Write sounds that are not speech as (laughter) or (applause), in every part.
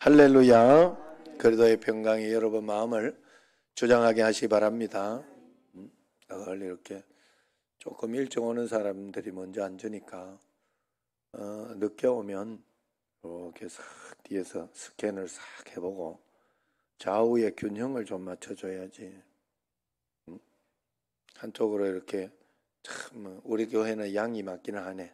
할렐루야. 그리도의 평강이 여러분 마음을 주장하게 하시기 바랍니다. 늘 음, 이렇게 조금 일찍 오는 사람들이 먼저 앉으니까 어, 늦게 오면 이렇게 싹 뒤에서 스캔을 싹 해보고 좌우의 균형을 좀 맞춰줘야지. 음, 한쪽으로 이렇게 참 우리 교회는 양이 맞기는 하네.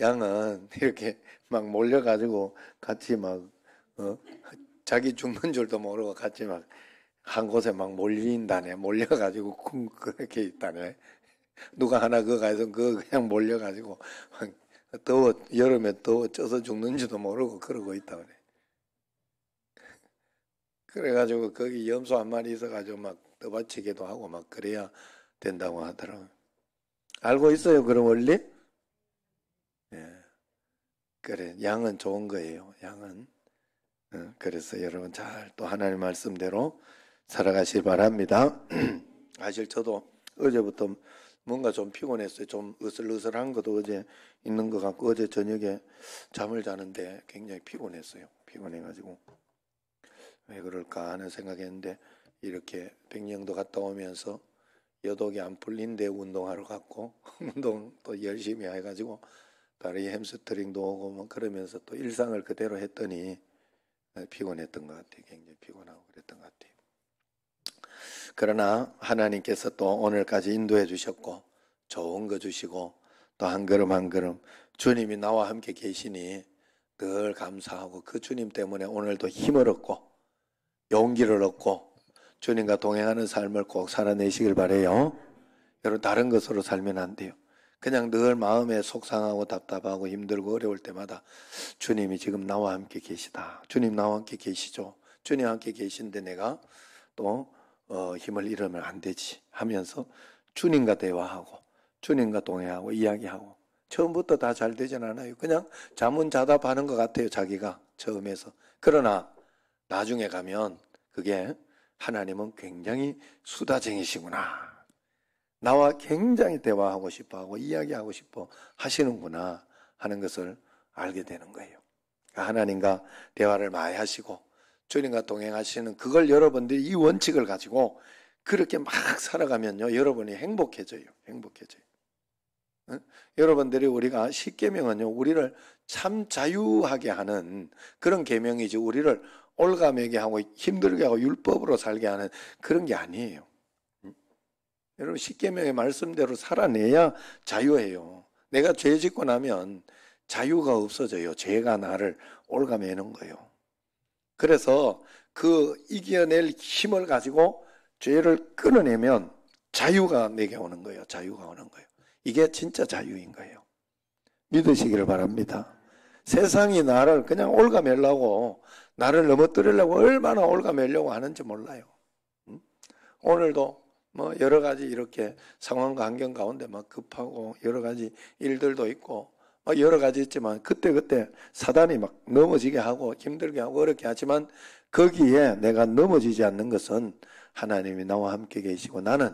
양은 (laughs) 이렇게 막 몰려가지고 같이 막, 어? 자기 죽는 줄도 모르고 같이 막 한 곳에 막 몰린다네. 몰려가지고 쿵, 그렇게 있다네. 누가 하나 그거 가서 그거 그냥 몰려가지고 막 (laughs) 더워, 여름에 더워 쪄서 죽는지도 모르고 그러고 있다 그래. 그래가지고 거기 염소 한 마리 있어가지고 막 떠받치기도 하고 막 그래야 된다고 하더라고 알고 있어요, 그런 원리? 예. 그래, 양은 좋은 거예요. 양은. 예. 그래서 여러분 잘 또 하나님 말씀대로 살아가시기 바랍니다. (clears throat) 사실 저도 어제부터 뭔가 좀 피곤했어요. 좀 으슬으슬한 것도 어제 있는 것 같고 어제 저녁에 잠을 자는데 굉장히 피곤했어요. 피곤해가지고 왜 그럴까 하는 생각했는데 이렇게 백령도 갔다 오면서 여독이 안 풀린데 운동하러 갔고 (laughs) 운동 또 열심히 해가지고 다리 햄스트링도 오고 뭐 그러면서 또 일상을 그대로 했더니 피곤했던 것 같아요. 굉장히 피곤하고 그랬던 것 같아요. 그러나 하나님께서 또 오늘까지 인도해 주셨고 좋은 거 주시고 또 한 걸음 한 걸음 주님이 나와 함께 계시니 늘 감사하고 그 주님 때문에 오늘도 힘을 얻고 용기를 얻고 주님과 동행하는 삶을 꼭 살아내시길 바래요. 여러분 다른 것으로 살면 안 돼요. 그냥 늘 마음에 속상하고 답답하고 힘들고 어려울 때마다 주님이 지금 나와 함께 계시다. 주님 나와 함께 계시죠. 주님 함께 계신데 내가 또 어, 힘을 잃으면 안 되지 하면서 주님과 대화하고 주님과 동행하고 이야기하고 처음부터 다 잘 되진 않아요. 그냥 자문자답하는 것 같아요. 자기가 처음에서 그러나 나중에 가면 그게 하나님은 굉장히 수다쟁이시구나 나와 굉장히 대화하고 싶어 하고 이야기하고 싶어 하시는구나 하는 것을 알게 되는 거예요. 그러니까 하나님과 대화를 많이 하시고 주님과 동행하시는 그걸 여러분들이 이 원칙을 가지고 그렇게 막 살아가면요. 여러분이 행복해져요. 행복해져요. 여러분들이 우리가 십계명은요 우리를 참 자유하게 하는 그런 계명이지 우리를 올가매게 하고 힘들게 하고 율법으로 살게 하는 그런 게 아니에요. 여러분 십계명의 말씀대로 살아내야 자유해요. 내가 죄 짓고 나면 자유가 없어져요. 죄가 나를 올가매는 거예요. 그래서 그 이겨낼 힘을 가지고 죄를 끊어내면 자유가 내게 오는 거예요. 자유가 오는 거예요. 이게 진짜 자유인 거예요. 믿으시기를 바랍니다. 세상이 나를 그냥 올가매려고 나를 넘어뜨리려고 얼마나 올가매려고 하는지 몰라요. 음? 오늘도 뭐 여러 가지 이렇게 상황과 환경 가운데 막 급하고 여러 가지 일들도 있고 막 뭐 여러 가지 있지만 그때그때 사단이 막 넘어지게 하고 힘들게 하고 어렵게 하지만 거기에 내가 넘어지지 않는 것은 하나님이 나와 함께 계시고 나는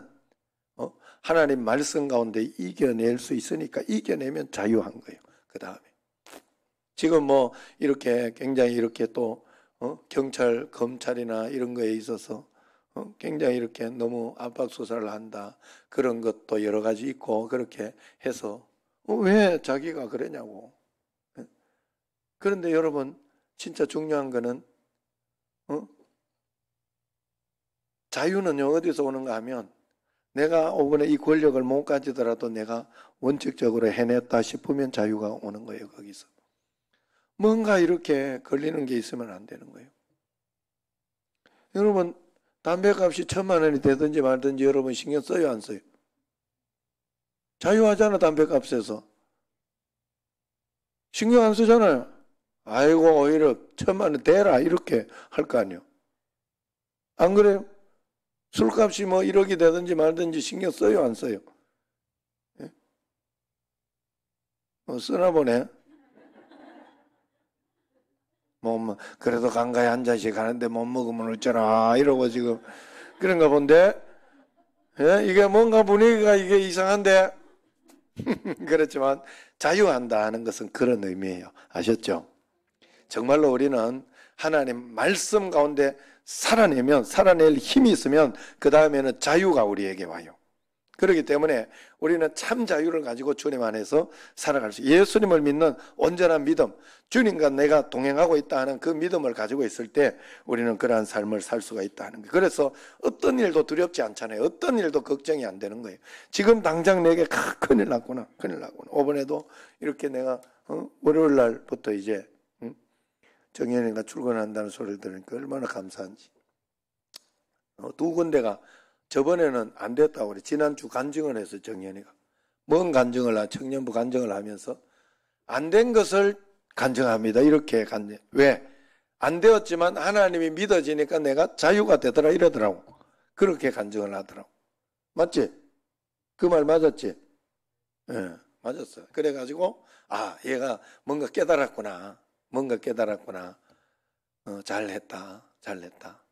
어? 하나님 말씀 가운데 이겨낼 수 있으니까 이겨내면 자유한 거예요. 그 다음에 지금 뭐 이렇게 굉장히 이렇게 또 어? 경찰 검찰이나 이런 거에 있어서 어, 굉장히 이렇게 너무 압박 수사를 한다. 그런 것도 여러 가지 있고 그렇게 해서 어, 왜 자기가 그러냐고. 예? 그런데 여러분 진짜 중요한 거는 어? 자유는요 어디서 오는가 하면 내가 오번에 이 권력을 못 가지더라도 내가 원칙적으로 해냈다 싶으면 자유가 오는 거예요 거기서. 뭔가 이렇게 걸리는 게 있으면 안 되는 거예요. 여러분 담배값이 천만 원이 되든지 말든지 여러분 신경 써요 안 써요? 자유하잖아 담배값에서. 신경 안 쓰잖아요. 아이고 오히려 천만 원 대라 이렇게 할 거아니요안 그래요? 술값이 뭐 1억이 되든지 말든지 신경 써요 안 써요? 예? 뭐 쓰나 보네. 뭐, 그래도 강가에 한 잔씩 가는데 못 먹으면 어쩌나, 이러고 지금. 그런가 본데, 예? 이게 뭔가 분위기가 이게 이상한데, (laughs) 그렇지만 자유한다 하는 것은 그런 의미예요. 아셨죠? 정말로 우리는 하나님 말씀 가운데 살아내면, 살아낼 힘이 있으면, 그 다음에는 자유가 우리에게 와요. 그렇기 때문에 우리는 참 자유를 가지고 주님 안에서 살아갈 수. 예수님을 믿는 온전한 믿음, 주님과 내가 동행하고 있다 하는 그 믿음을 가지고 있을 때 우리는 그러한 삶을 살 수가 있다 하는 거예요. 그래서 어떤 일도 두렵지 않잖아요. 어떤 일도 걱정이 안 되는 거예요. 지금 당장 내게 아, 큰일 났구나, 큰일 났구나. 이번에도 이렇게 내가 어? 월요일 날부터 이제 정현이가 출근한다는 소리 들으니까 얼마나 감사한지. 어, 두 군데가 저번에는 안 됐다고 그래. 지난주 간증을 해서 정연이가. 뭔 간증을, 하, 청년부 간증을 하면서 안 된 것을 간증합니다. 이렇게 간증. 왜? 안 되었지만 하나님이 믿어지니까 내가 자유가 되더라 이러더라고. 그렇게 간증을 하더라고. 맞지? 그 말 맞았지? 예, 맞았어. 그래가지고, 아, 얘가 뭔가 깨달았구나. 뭔가 깨달았구나. 어, 잘했다. 잘했다.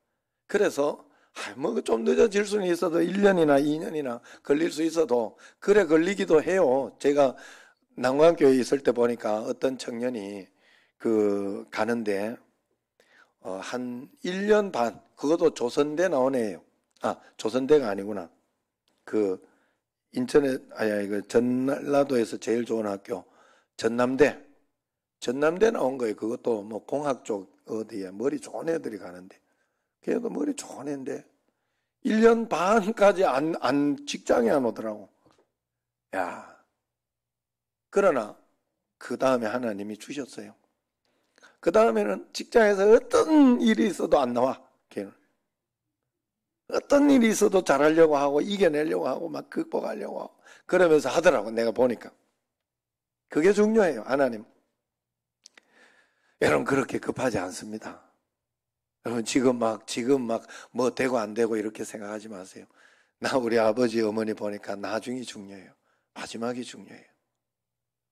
그래서 아, 뭐좀 그 늦어질 수는 있어도 1년이나 2년이나 걸릴 수 있어도 그래 걸리기도 해요. 제가 남관교에 있을 때 보니까 어떤 청년이 그 가는데 어, 한 1년 반 그것도 조선대 나온 애예요. 아, 조선대가 아니구나. 그 인천에 아야 이거 그 전라도에서 제일 좋은 학교 전남대 전남대 나온 거예요. 그것도 뭐 공학 쪽 어디에 머리 좋은 애들이 가는데 걔도 머리 좋은 애인데 1년 반까지 안, 안 직장에 안 오더라고. 야. 그러나 그 다음에 하나님이 주셨어요. 그 다음에는 직장에서 어떤 일이 있어도 안 나와. 걔는. 어떤 일이 있어도 잘하려고 하고 이겨내려고 하고 막 극복하려고 하고 그러면서 하더라고 내가 보니까. 그게 중요해요. 하나님. 여러분 그렇게 급하지 않습니다. 여러분 지금 막 지금 막 뭐 되고 안 되고 이렇게 생각하지 마세요. 나 우리 아버지 어머니 보니까 나중이 중요해요. 마지막이 중요해요.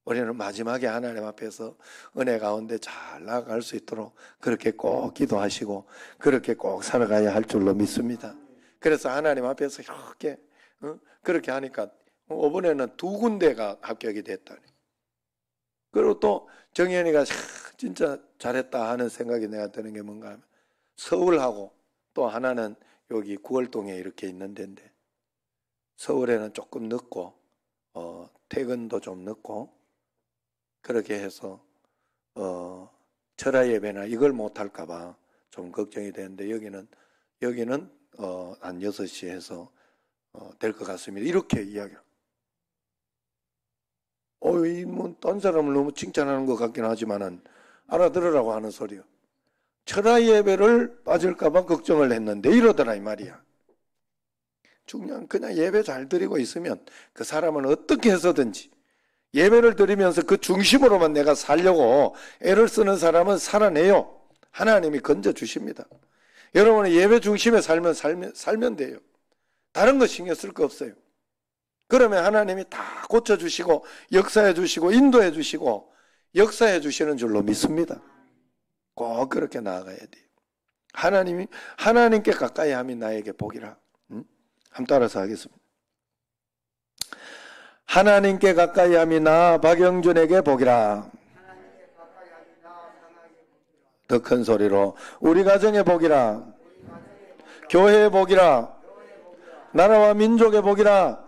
우리는 마지막에 하나님 앞에서 은혜 가운데 잘 나아갈 수 있도록 그렇게 꼭 기도하시고 그렇게 꼭 살아가야 할 줄로 믿습니다. 그래서 하나님 앞에서 이렇게 어? 그렇게 하니까 이번에는 두 군데가 합격이 됐다니. 그리고 또 정현이가 진짜 잘했다 하는 생각이 내가 드는 게 뭔가 하면 서울하고 또 하나는 여기 구월동에 이렇게 있는 데인데 서울에는 조금 늦고 어, 퇴근도 좀 늦고 그렇게 해서 어, 철야 예배나 이걸 못 할까봐 좀 걱정이 되는데 여기는 여기는 어, 한 6시 해서 어, 될 것 같습니다. 이렇게 이야기를. 어, 이뭐딴 사람을 너무 칭찬하는 것 같긴 하지만은 알아들으라고 하는 소리요. 철화 예배를 빠질까봐 걱정을 했는데 이러더라 이 말이야. 중요한 그냥 예배 잘 드리고 있으면 그 사람은 어떻게 해서든지 예배를 드리면서 그 중심으로만 내가 살려고 애를 쓰는 사람은 살아내요. 하나님이 건져 주십니다. 여러분은 예배 중심에 살면, 살면 살면 돼요. 다른 거 신경 쓸 거 없어요. 그러면 하나님이 다 고쳐 주시고 역사해 주시고 인도해 주시고 역사해 주시는 줄로 믿습니다. 꼭 그렇게 나아가야 돼요. 하나님이 하나님께 가까이 함이 나에게 복이라. 음? 함 따라서 하겠습니다. 하나님께 가까이 함이 나 박영준에게 복이라. 더 큰 소리로 우리 가정의 복이라. 교회의 복이라. 나라와 민족의 복이라.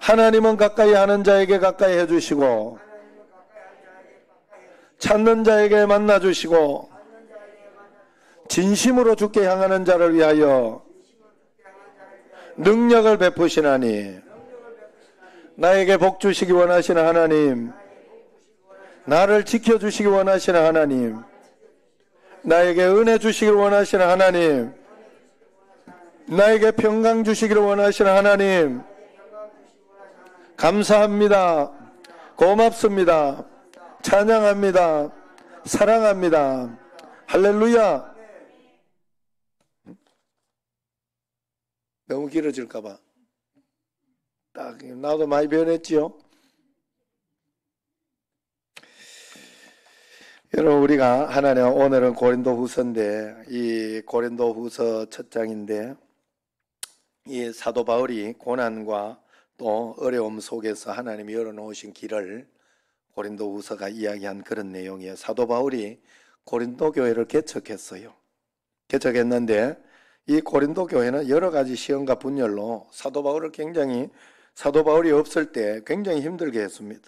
하나님은 가까이 하는 자에게 가까이 해주시고 찾는 자에게 만나 주시고 진심으로 죽게 향하는 자를 위하여 능력을 베푸시나니 나에게 복 주시기 원하시는 하나님 나를 지켜 주시기 원하시는 하나님 나에게 은혜 주시기 원하시는 하나님 나에게 평강 주시기를 원하시는 하나님 감사합니다 고맙습니다 찬양합니다. 사랑합니다. 할렐루야. 너무 길어질까봐. 딱, 나도 많이 변했지요. 여러분, 우리가 하나님, 오늘은 고린도 후서인데, 이 고린도 후서 첫 장인데, 이 사도 바울이 고난과 또 어려움 속에서 하나님이 열어놓으신 길을 고린도 우서가 이야기한 그런 내용이에요. 사도 바울이 고린도 교회를 개척했어요. 개척했는데 이 고린도 교회는 여러 가지 시험과 분열로 사도 바울을 굉장히 사도 바울이 없을 때 굉장히 힘들게 했습니다.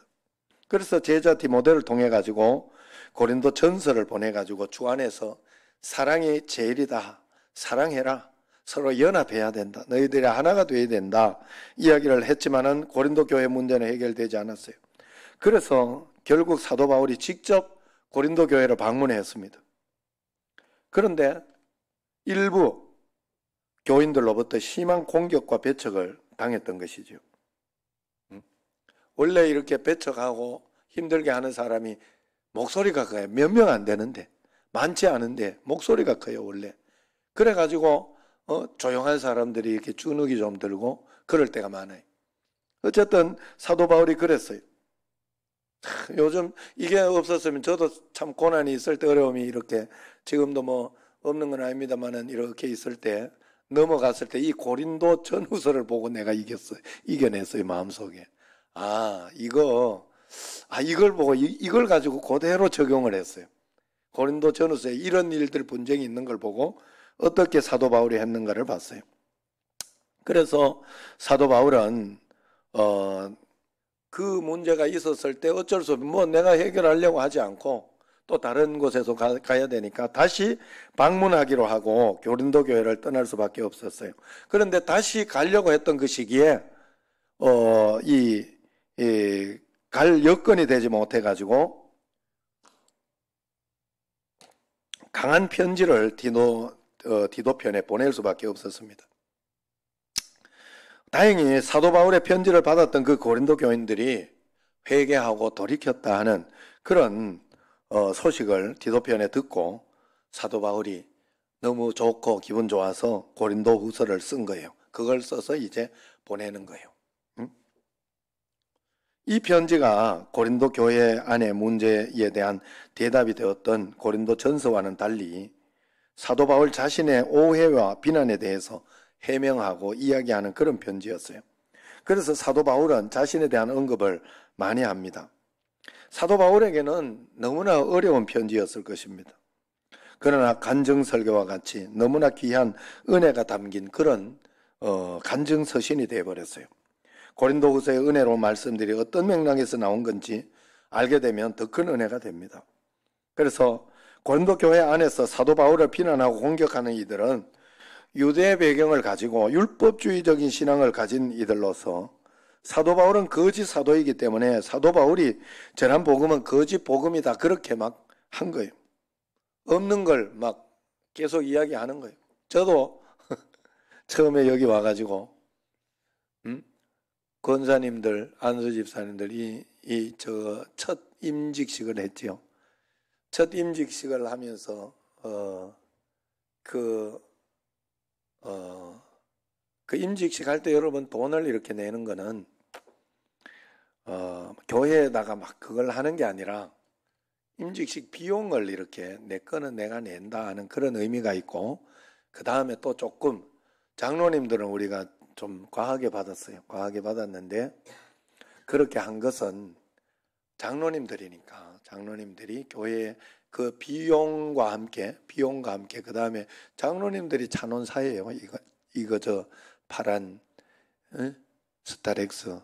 그래서 제자 디모델을 통해 가지고 고린도 전서를 보내 가지고 주 안에서 사랑이 제일이다. 사랑해라. 서로 연합해야 된다. 너희들이 하나가 되어야 된다. 이야기를 했지만은 고린도 교회 문제는 해결되지 않았어요. 그래서 결국 사도 바울이 직접 고린도 교회를 방문했습니다. 그런데 일부 교인들로부터 심한 공격과 배척을 당했던 것이죠. 음? 원래 이렇게 배척하고 힘들게 하는 사람이 목소리가 커요. 몇 명 안 되는데. 많지 않은데 목소리가 커요, 원래. 그래가지고 어, 조용한 사람들이 이렇게 주눅이 좀 들고 그럴 때가 많아요. 어쨌든 사도 바울이 그랬어요. (laughs) 요즘 이게 없었으면 저도 참 고난이 있을 때 어려움이 이렇게 지금도 뭐 없는 건 아닙니다만은 이렇게 있을 때 넘어갔을 때 이 고린도 전후서를 보고 내가 이겼어요. 이겨냈어요. 마음속에. 아, 이거, 아, 이걸 보고 이, 이걸 가지고 그대로 적용을 했어요. 고린도 전후서에 이런 일들 분쟁이 있는 걸 보고 어떻게 사도 바울이 했는가를 봤어요. 그래서 사도 바울은 어, 그 문제가 있었을 때 어쩔 수 없이 뭐 내가 해결하려고 하지 않고 또 다른 곳에서 가, 야 되니까 다시 방문하기로 하고 교린도 교회를 떠날 수밖에 없었어요. 그런데 다시 가려고 했던 그 시기에 어 이갈 여건이 되지 못해 가지고 강한 편지를 디노 어, 디도 편에 보낼 수밖에 없었습니다. 다행히 사도 바울의 편지를 받았던 그 고린도 교인들이 회개하고 돌이켰다 하는 그런 어, 소식을 디도편에 듣고 사도 바울이 너무 좋고 기분 좋아서 고린도 후서를 쓴 거예요. 그걸 써서 이제 보내는 거예요. 이 편지가 고린도 교회 안의 문제에 대한 대답이 되었던 고린도 전서와는 달리 사도 바울 자신의 오해와 비난에 대해서 해명하고 이야기하는 그런 편지였어요. 그래서 사도 바울은 자신에 대한 언급을 많이 합니다. 사도 바울에게는 너무나 어려운 편지였을 것입니다. 그러나 간증 설교와 같이 너무나 귀한 은혜가 담긴 그런 어, 간증 서신이 되어버렸어요. 고린도후서의 은혜로 말씀들이 어떤 맥락에서 나온 건지 알게 되면 더 큰 은혜가 됩니다. 그래서 고린도 교회 안에서 사도 바울을 비난하고 공격하는 이들은 유대 배경을 가지고 율법주의적인 신앙을 가진 이들로서 사도 바울은 거짓 사도이기 때문에 사도 바울이 전한 복음은 거짓 복음이다 그렇게 막 한 거예요. 없는 걸 막 계속 이야기하는 거예요. 저도 (laughs) 처음에 여기 와가지고 음? 권사님들 안수 집사님들 이이 저 첫 임직식을 했지요. 첫 임직식을 하면서 어그 어, 그 임직식 할 때 여러분 돈을 이렇게 내는 거는 어, 교회에다가 막 그걸 하는 게 아니라 임직식 비용을 이렇게 내 거는 내가 낸다 하는 그런 의미가 있고 그 다음에 또 조금 장로님들은 우리가 좀 과하게 받았어요. 과하게 받았는데 그렇게 한 것은 장로님들이니까 장로님들이 교회에 그 비용과 함께 비용과 함께 그 다음에 장로님들이 찬놓 사예요. 이거 이거 저 파란 에? 어? 스타렉스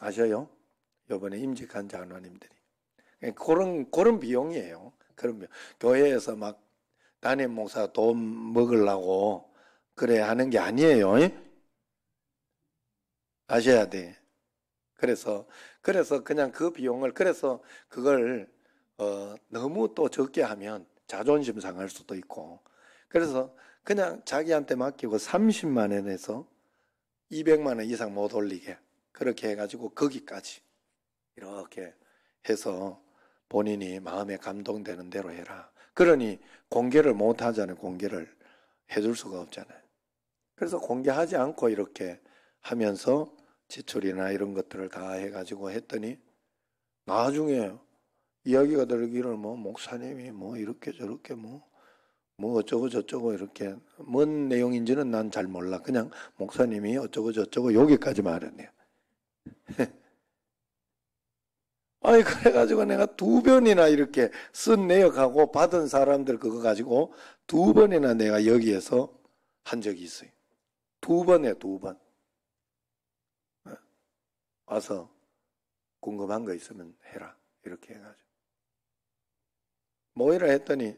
아셔요? 요번에 임직한 장로님들이 예, 그런 그런 비용이에요. 그런 비용. 교회에서 막 담임 목사 돈 먹으려고 그래 하는 게 아니에요. 예? 아셔야 돼. 그래서 그래서 그냥 그 비용을 그래서 그걸 어, 너무 또 적게 하면 자존심 상할 수도 있고 그래서 그냥 자기한테 맡기고 30만 원에서 200만 원 이상 못 올리게 그렇게 해가지고 거기까지 이렇게 해서 본인이 마음에 감동되는 대로 해라. 그러니 공개를 못하잖아요 공개를 해줄 수가 없잖아요. 그래서 공개하지 않고 이렇게 하면서 지출이나 이런 것들을 다 해가지고 했더니 나중에 이야기가 들기를 뭐 목사님이 뭐 이렇게 저렇게 뭐뭐 뭐 어쩌고 저쩌고 이렇게 뭔 내용인지는 난 잘 몰라. 그냥 목사님이 어쩌고 저쩌고 여기까지 말했네요. (laughs) 아니 그래가지고 내가 두 번이나 이렇게 쓴 내역하고 받은 사람들 그거 가지고 두 번이나 내가 여기에서 한 적이 있어요. 두 번에 두 번. 네. 와서 궁금한 거 있으면 해라. 이렇게 해가지고. 모이라 했더니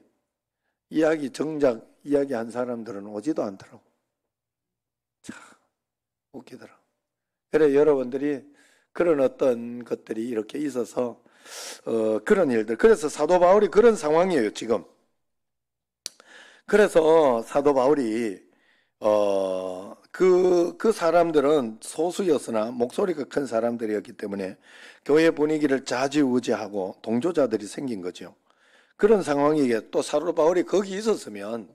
이야기 정작 이야기한 사람들은 오지도 않더라고. 참 웃기더라. 그래 여러분들이 그런 어떤 것들이 이렇게 있어서 어, 그런 일들. 그래서 사도 바울이 그런 상황이에요 지금. 그래서 사도 바울이 어, 그, 그 사람들은 소수였으나 목소리가 큰 사람들이었기 때문에 교회 분위기를 좌지우지하고 동조자들이 생긴 거죠. 그런 상황이기에 또 사도 바울이 거기 있었으면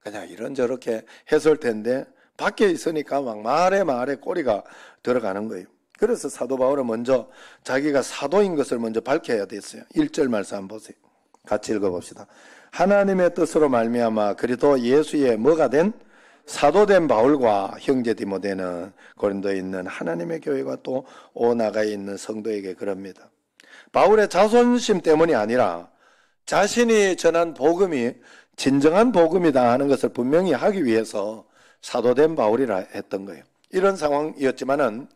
그냥 이런저렇게 했을 텐데 밖에 있으니까 막 말에 말에 꼬리가 들어가는 거예요. 그래서 사도 바울은 먼저 자기가 사도인 것을 먼저 밝혀야 됐어요. 1절 말씀 한번 보세요. 같이 읽어봅시다. 하나님의 뜻으로 말미암아 그리도 예수의 뭐가 된 사도된 바울과 형제 디모데는 고린도에 있는 하나님의 교회가 또 오나가에 있는 성도에게 그럽니다. 바울의 자존심 때문이 아니라 자신이 전한 복음이 진정한 복음이다 하는 것을 분명히 하기 위해서 사도된 바울이라 했던 거예요. 이런 상황이었지만은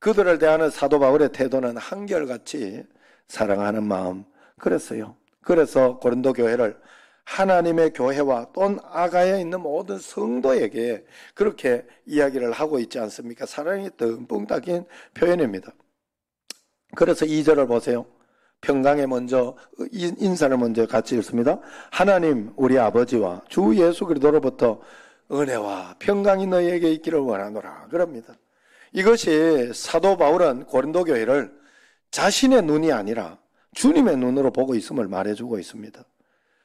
그들을 대하는 사도 바울의 태도는 한결같이 사랑하는 마음 그랬어요. 그래서 고린도 교회를 하나님의 교회와 또 아가에 있는 모든 성도에게 그렇게 이야기를 하고 있지 않습니까? 사랑이 듬뿍 담긴 표현입니다. 그래서 이절을 보세요. 평강에 먼저 인사를 먼저 같이 읽습니다. 하나님 우리 아버지와 주 예수 그리스도로부터 은혜와 평강이 너희에게 있기를 원하노라 그럽니다. 이것이 사도 바울은 고린도 교회를 자신의 눈이 아니라 주님의 눈으로 보고 있음을 말해주고 있습니다.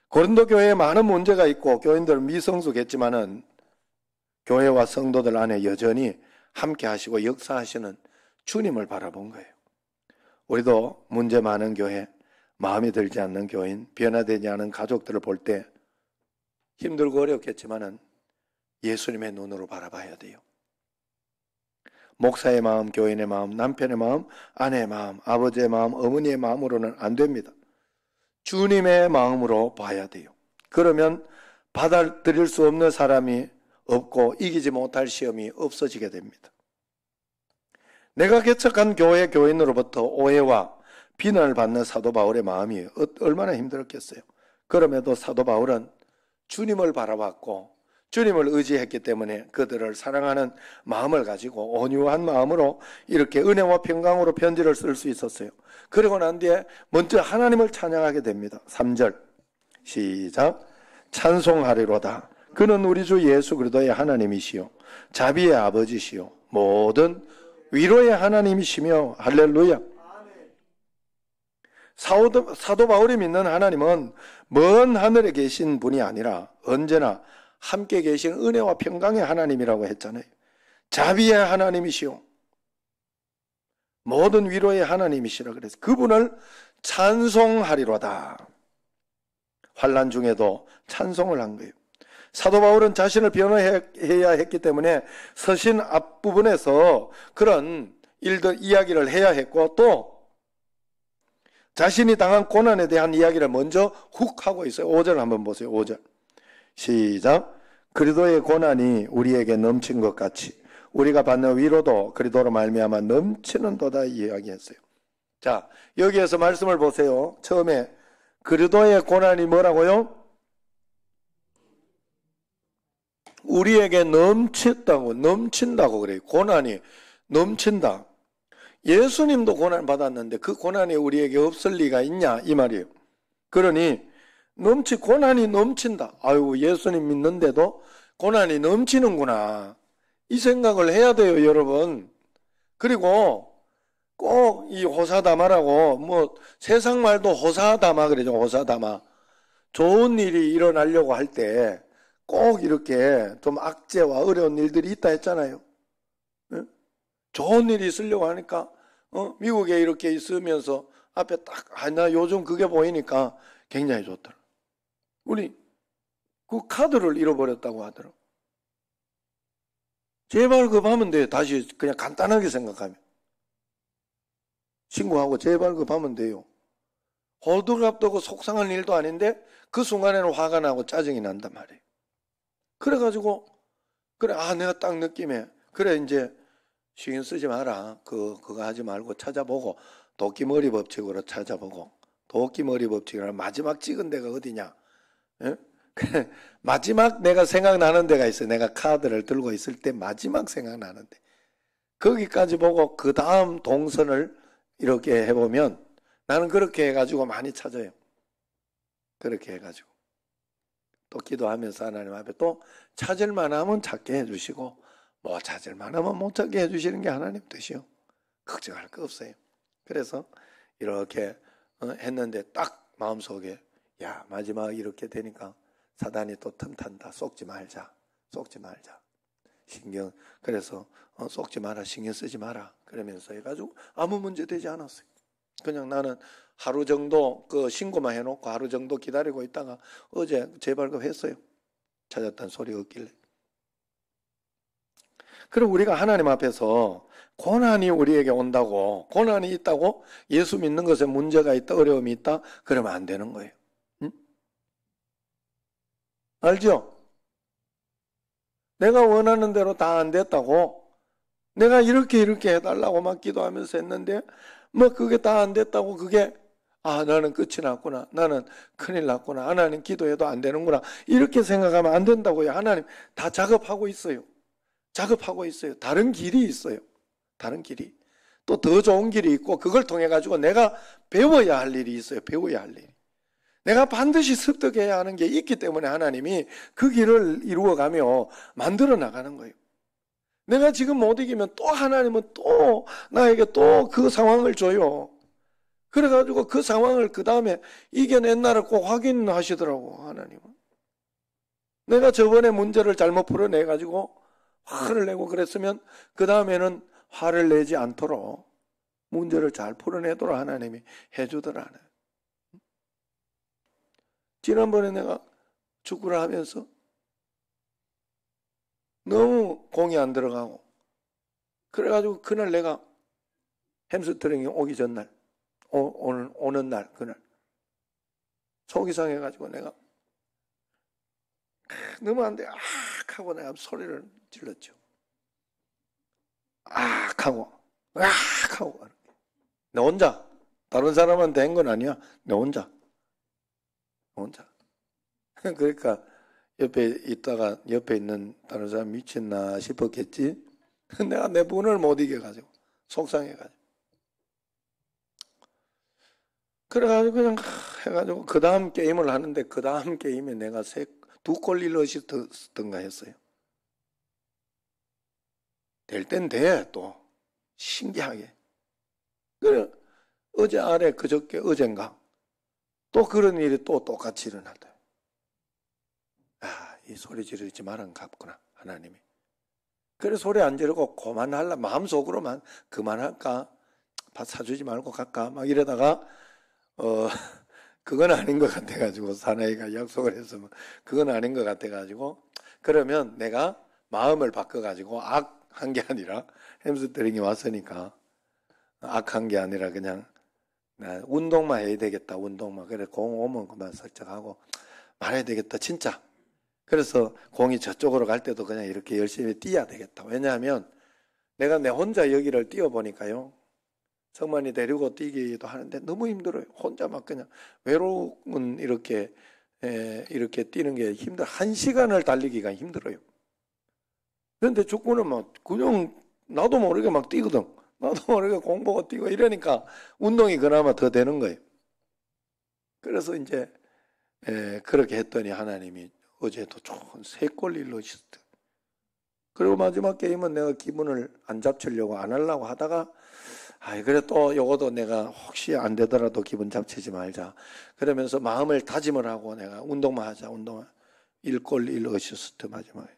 고린도 교회에 많은 문제가 있고 교인들 미성숙했지만은 교회와 성도들 안에 여전히 함께 하시고 역사하시는 주님을 바라본 거예요. 우리도 문제 많은 교회, 마음에 들지 않는 교인, 변화되지 않은 가족들을 볼 때 힘들고 어렵겠지만은 예수님의 눈으로 바라봐야 돼요. 목사의 마음, 교인의 마음, 남편의 마음, 아내의 마음, 아버지의 마음, 어머니의 마음으로는 안 됩니다. 주님의 마음으로 봐야 돼요. 그러면 받아들일 수 없는 사람이 없고 이기지 못할 시험이 없어지게 됩니다. 내가 개척한 교회 교인으로부터 오해와 비난을 받는 사도 바울의 마음이 얼마나 힘들었겠어요. 그럼에도 사도 바울은 주님을 바라봤고 주님을 의지했기 때문에 그들을 사랑하는 마음을 가지고 온유한 마음으로 이렇게 은혜와 평강으로 편지를 쓸 수 있었어요. 그리고 난 뒤에 먼저 하나님을 찬양하게 됩니다. 3절. 시작. 찬송하리로다. 그는 우리 주 예수 그리도의 하나님이시요 자비의 아버지시요 모든 위로의 하나님이시며 할렐루야. 사도, 사도 바울이 믿는 하나님은 먼 하늘에 계신 분이 아니라 언제나 함께 계신 은혜와 평강의 하나님이라고 했잖아요. 자비의 하나님이시오 모든 위로의 하나님이시라 그래서 그분을 찬송하리로다. 환란 중에도 찬송을 한 거예요. 사도 바울은 자신을 변호해야 했기 때문에 서신 앞부분에서 그런 일들 이야기를 해야 했고 또 자신이 당한 고난에 대한 이야기를 먼저 훅 하고 있어요. 5절 한번 보세요. 5절. 시작. 그리도의 고난이 우리에게 넘친 것 같이 우리가 받는 위로도 그리도로 말미암아 넘치는 도다 이야기했어요. 자, 여기에서 말씀을 보세요. 처음에 그리도의 고난이 뭐라고요? 우리에게 넘쳤다고 넘친다고 그래요. 고난이 넘친다. 예수님도 고난 받았는데 그 고난이 우리에게 없을 리가 있냐 이 말이에요. 그러니 넘치 고난이 넘친다. 아유 예수님 믿는데도 고난이 넘치는구나. 이 생각을 해야 돼요, 여러분. 그리고 꼭 이 호사담아라고 뭐 세상 말도 호사담아 그러죠. 호사담아. 좋은 일이 일어나려고 할때 꼭 이렇게 좀 악재와 어려운 일들이 있다 했잖아요. 예? 좋은 일이 있으려고 하니까 어? 미국에 이렇게 있으면서 앞에 딱, 아, 나 요즘 그게 보이니까 굉장히 좋더라. 우리 그 카드를 잃어버렸다고 하더라. 재발 급하면 돼. 요 다시 그냥 간단하게 생각하면. 신고하고재발 급하면 돼요. 홀드갑도 고 그 속상한 일도 아닌데 그 순간에는 화가 나고 짜증이 난단 말이에요. 그래가지고, 그래, 아, 내가 딱 느낌에. 그래, 이제 시인 쓰지 마라. 그, 그거 하지 말고 찾아보고, 도끼머리 법칙으로 찾아보고, 도끼머리 법칙이라 마지막 찍은 데가 어디냐. 예? (laughs) 마지막 내가 생각나는 데가 있어. 내가 카드를 들고 있을 때 마지막 생각나는 데. 거기까지 보고 그 다음 동선을 이렇게 해보면 나는 그렇게 해가지고 많이 찾아요. 그렇게 해가지고. 또 기도하면서 하나님 앞에 또 찾을 만하면 찾게 해주시고 뭐 찾을 만하면 못 찾게 해주시는 게 하나님 뜻이요. 걱정할 거 없어요. 그래서 이렇게 어, 했는데 딱 마음속에 야 마지막 이렇게 되니까 사단이 또 틈탄다. 쏙지 말자. 쏙지 말자. 신경 그래서 어, 쏙지 마라. 신경 쓰지 마라. 그러면서 해가지고 아무 문제 되지 않았어요. 그냥 나는 하루 정도 그 신고만 해놓고 하루 정도 기다리고 있다가 어제 재발급했어요. 그 찾았다는 소리 없길래. 그럼 우리가 하나님 앞에서 고난이 우리에게 온다고, 고난이 있다고 예수 믿는 것에 문제가 있다, 어려움이 있다, 그러면 안 되는 거예요. 응? 알죠? 내가 원하는 대로 다 안 됐다고, 내가 이렇게 이렇게 해달라고 막 기도하면서 했는데, 뭐 그게 다 안 됐다고 그게 아, 나는 끝이 났구나. 나는 큰일 났구나. 하나님 기도해도 안 되는구나. 이렇게 생각하면 안 된다고요. 하나님 다 작업하고 있어요. 작업하고 있어요. 다른 길이 있어요. 다른 길이. 또 더 좋은 길이 있고, 그걸 통해가지고 내가 배워야 할 일이 있어요. 배워야 할 일이. 내가 반드시 습득해야 하는 게 있기 때문에 하나님이 그 길을 이루어가며 만들어 나가는 거예요. 내가 지금 못 이기면 또 하나님은 또 나에게 또 그 상황을 줘요. 그래가지고 그 상황을 그 다음에 이겨낸 날을 꼭 확인하시더라고, 하나님은. 내가 저번에 문제를 잘못 풀어내가지고 화를 내고 그랬으면 그 다음에는 화를 내지 않도록 문제를 잘 풀어내도록 하나님이 해주더라. 지난번에 내가 축구를 하면서 너무 공이 안 들어가고 그래가지고 그날 내가 햄스트링이 오기 전날 어, 오, 는 오는 날, 그날. 속이 상해가지고 내가, 너무 안 돼. 악! 하고 내가 소리를 질렀죠. 악! 하고, 악! 하고. 나 혼자. 다른 사람한테 한 건 아니야. 나 혼자. 혼자. (laughs) 그러니까, 옆에 있다가 옆에 있는 다른 사람 미쳤나 싶었겠지. (laughs) 내가 내 분을 못 이겨가지고 속상해가지고 그래가지고 그냥 해가지고 그 다음 게임을 하는데 그 다음 게임에 내가 세, 두골 일러시던가 했어요. 될 땐 돼, 또. 신기하게. 그래, 어제 아래 그저께 어젠가 또 그런 일이 또 똑같이 일어났다. 아, 이 소리 지르지 말은 갑구나, 하나님이. 그래, 소리 안 지르고 그만할라, 마음속으로만 그만할까? 밥 사주지 말고 갈까? 막 이러다가 어, (laughs) 그건 아닌 것 같아가지고, 사나이가 약속을 했으면, 그건 아닌 것 같아가지고, 그러면 내가 마음을 바꿔가지고, 악한 게 아니라, 햄스트링이 왔으니까, 악한 게 아니라 그냥, 운동만 해야 되겠다, 운동만. 그래, 공 오면 그만 설정하고 말해야 되겠다, 진짜. 그래서 공이 저쪽으로 갈 때도 그냥 이렇게 열심히 뛰어야 되겠다. 왜냐하면, 내가 내 혼자 여기를 뛰어보니까요, 성만이 데리고 뛰기도 하는데 너무 힘들어요. 혼자 막 그냥 외로운 이렇게 에, 이렇게 뛰는 게 힘들. 한 시간을 달리기가 힘들어요. 그런데 축구는 막 그냥 나도 모르게 막 뛰거든. 나도 모르게 공보고 뛰고 이러니까 운동이 그나마 더 되는 거예요. 그래서 이제 에, 그렇게 했더니 하나님이 어제도 좋은 세골일로 시트. 그리고 마지막 게임은 내가 기분을 안 잡치려고 안 하려고 하다가 아이 그래 또 요것도 내가 혹시 안 되더라도 기분 잡치지 말자. 그러면서 마음을 다짐을 하고 내가 운동만 하자. 운동만. 일골 일 어시스트 마지막에.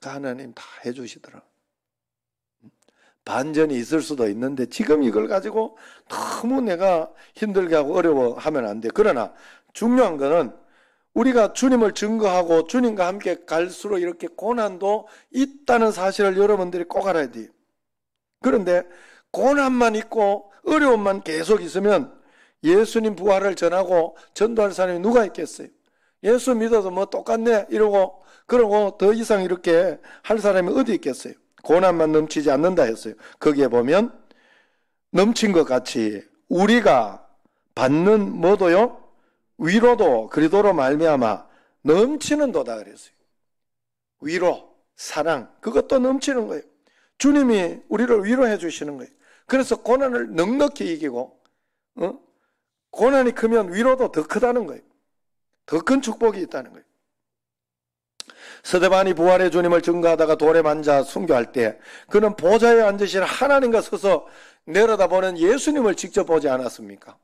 그 하나님 다 해주시더라. 반전이 있을 수도 있는데 지금 이걸 가지고 너무 내가 힘들게 하고 어려워하면 안 돼. 그러나 중요한 거는 우리가 주님을 증거하고 주님과 함께 갈수록 이렇게 고난도 있다는 사실을 여러분들이 꼭 알아야 돼. 그런데 고난만 있고 어려움만 계속 있으면 예수님 부활을 전하고 전도할 사람이 누가 있겠어요? 예수 믿어도 뭐 똑같네 이러고 그러고 더 이상 이렇게 할 사람이 어디 있겠어요? 고난만 넘치지 않는다 했어요. 거기에 보면 넘친 것 같이 우리가 받는 뭐도요? 위로도 그리도로 말미암아 넘치는 도다 그랬어요. 위로, 사랑 그것도 넘치는 거예요. 주님이 우리를 위로해 주시는 거예요. 그래서 고난을 넉넉히 이기고, 어? 고난이 크면 위로도 더 크다는 거예요. 더 큰 축복이 있다는 거예요. 서대반이 부활의 주님을 증거하다가 돌에 만자 순교할 때 그는 보좌에 앉으신 하나님과 서서 내려다보는 예수님을 직접 보지 않았습니까?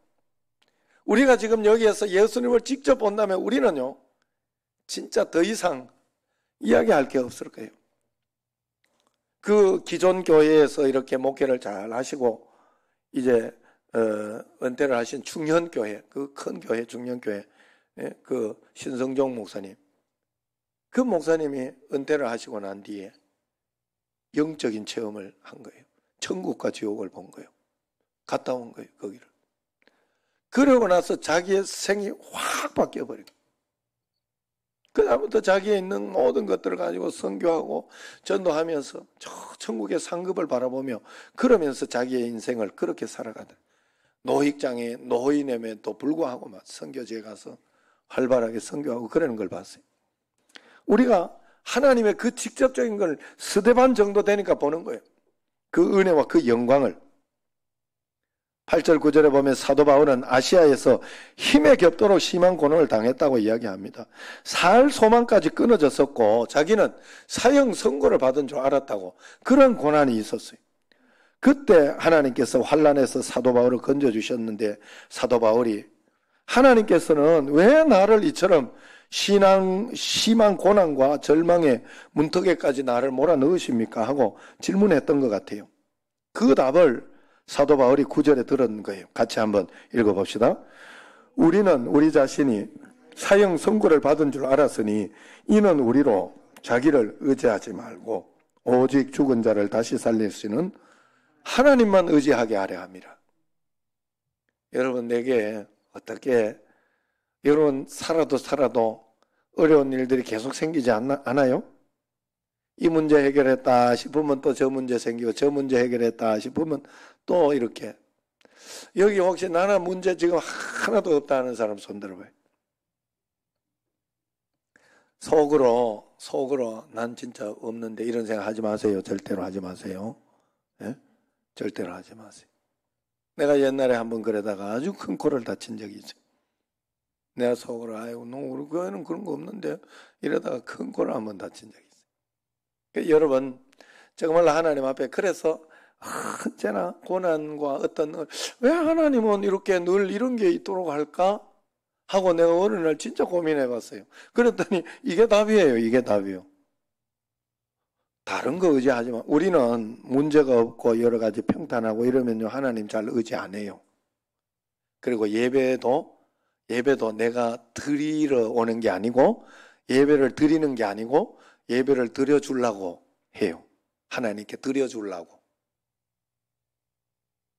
우리가 지금 여기에서 예수님을 직접 본다면 우리는요, 진짜 더 이상 이야기할 게 없을 거예요. 그 기존 교회에서 이렇게 목회를 잘 하시고 이제 어, 은퇴를 하신 중년교회, 그 큰 교회, 중년교회, 그 예? 그 신성종 목사님. 그 목사님이 은퇴를 하시고 난 뒤에 영적인 체험을 한 거예요. 천국과 지옥을 본 거예요. 갔다 온 거예요, 거기를. 그러고 나서 자기의 생이 확 바뀌어버린 거예요. 그다음부터 자기에 있는 모든 것들을 가지고 선교하고 전도하면서 저 천국의 상급을 바라보며 그러면서 자기의 인생을 그렇게 살아가다. 노익장애 노인임에도 불구하고 막 선교지에 가서 활발하게 선교하고 그러는 걸 봤어요. 우리가 하나님의 그 직접적인 걸스대반 정도 되니까 보는 거예요. 그 은혜와 그 영광을. 8절 9절에 보면 사도 바울은 아시아에서 힘에 겹도록 심한 고난을 당했다고 이야기합니다. 살 소망까지 끊어졌었고 자기는 사형 선고를 받은 줄 알았다고 그런 고난이 있었어요. 그때 하나님께서 환란에서 사도 바울을 건져 주셨는데 사도 바울이 하나님께서는 왜 나를 이처럼 신앙, 심한 고난과 절망의 문턱에까지 나를 몰아 넣으십니까? 하고 질문했던 것 같아요. 그 답을 사도 바울이 구절에 들은 거예요. 같이 한번 읽어봅시다. 우리는 우리 자신이 사형 선고를 받은 줄 알았으니 이는 우리로 자기를 의지하지 말고 오직 죽은 자를 다시 살릴 수 있는 하나님만 의지하게 하려 합니다. 여러분 내게 어떻게 여러분 살아도 살아도 어려운 일들이 계속 생기지 않나, 않아요? 이 문제 해결했다 싶으면 또 저 문제 생기고 저 문제 해결했다 싶으면 또 이렇게 여기 혹시 나나 문제 지금 하나도 없다 하는 사람 손 들어봐요. 속으로 속으로 난 진짜 없는데 이런 생각 하지 마세요. 절대로 하지 마세요. 예? 절대로 하지 마세요. 내가 옛날에 한 번 그러다가 아주 큰 코를 다친 적이 있어. 내가 속으로 아이고 너 우리 를 그는 그런 거 없는데 이러다가 큰 코를 한 번 다친 적이. 그 여러분, 정말 하나님 앞에 그래서 언제나 고난과 어떤 왜 하나님은 이렇게 늘 이런 게 있도록 할까 하고 내가 어느 날 진짜 고민해봤어요. 그랬더니 이게 답이에요. 이게 답이요. 다른 거 의지하지만 우리는 문제가 없고 여러 가지 평탄하고 이러면요 하나님 잘 의지 안 해요. 그리고 예배도 예배도 내가 드리러 오는 게 아니고 예배를 드리는 게 아니고 예배를 드려주려고 해요. 하나님께 드려주려고.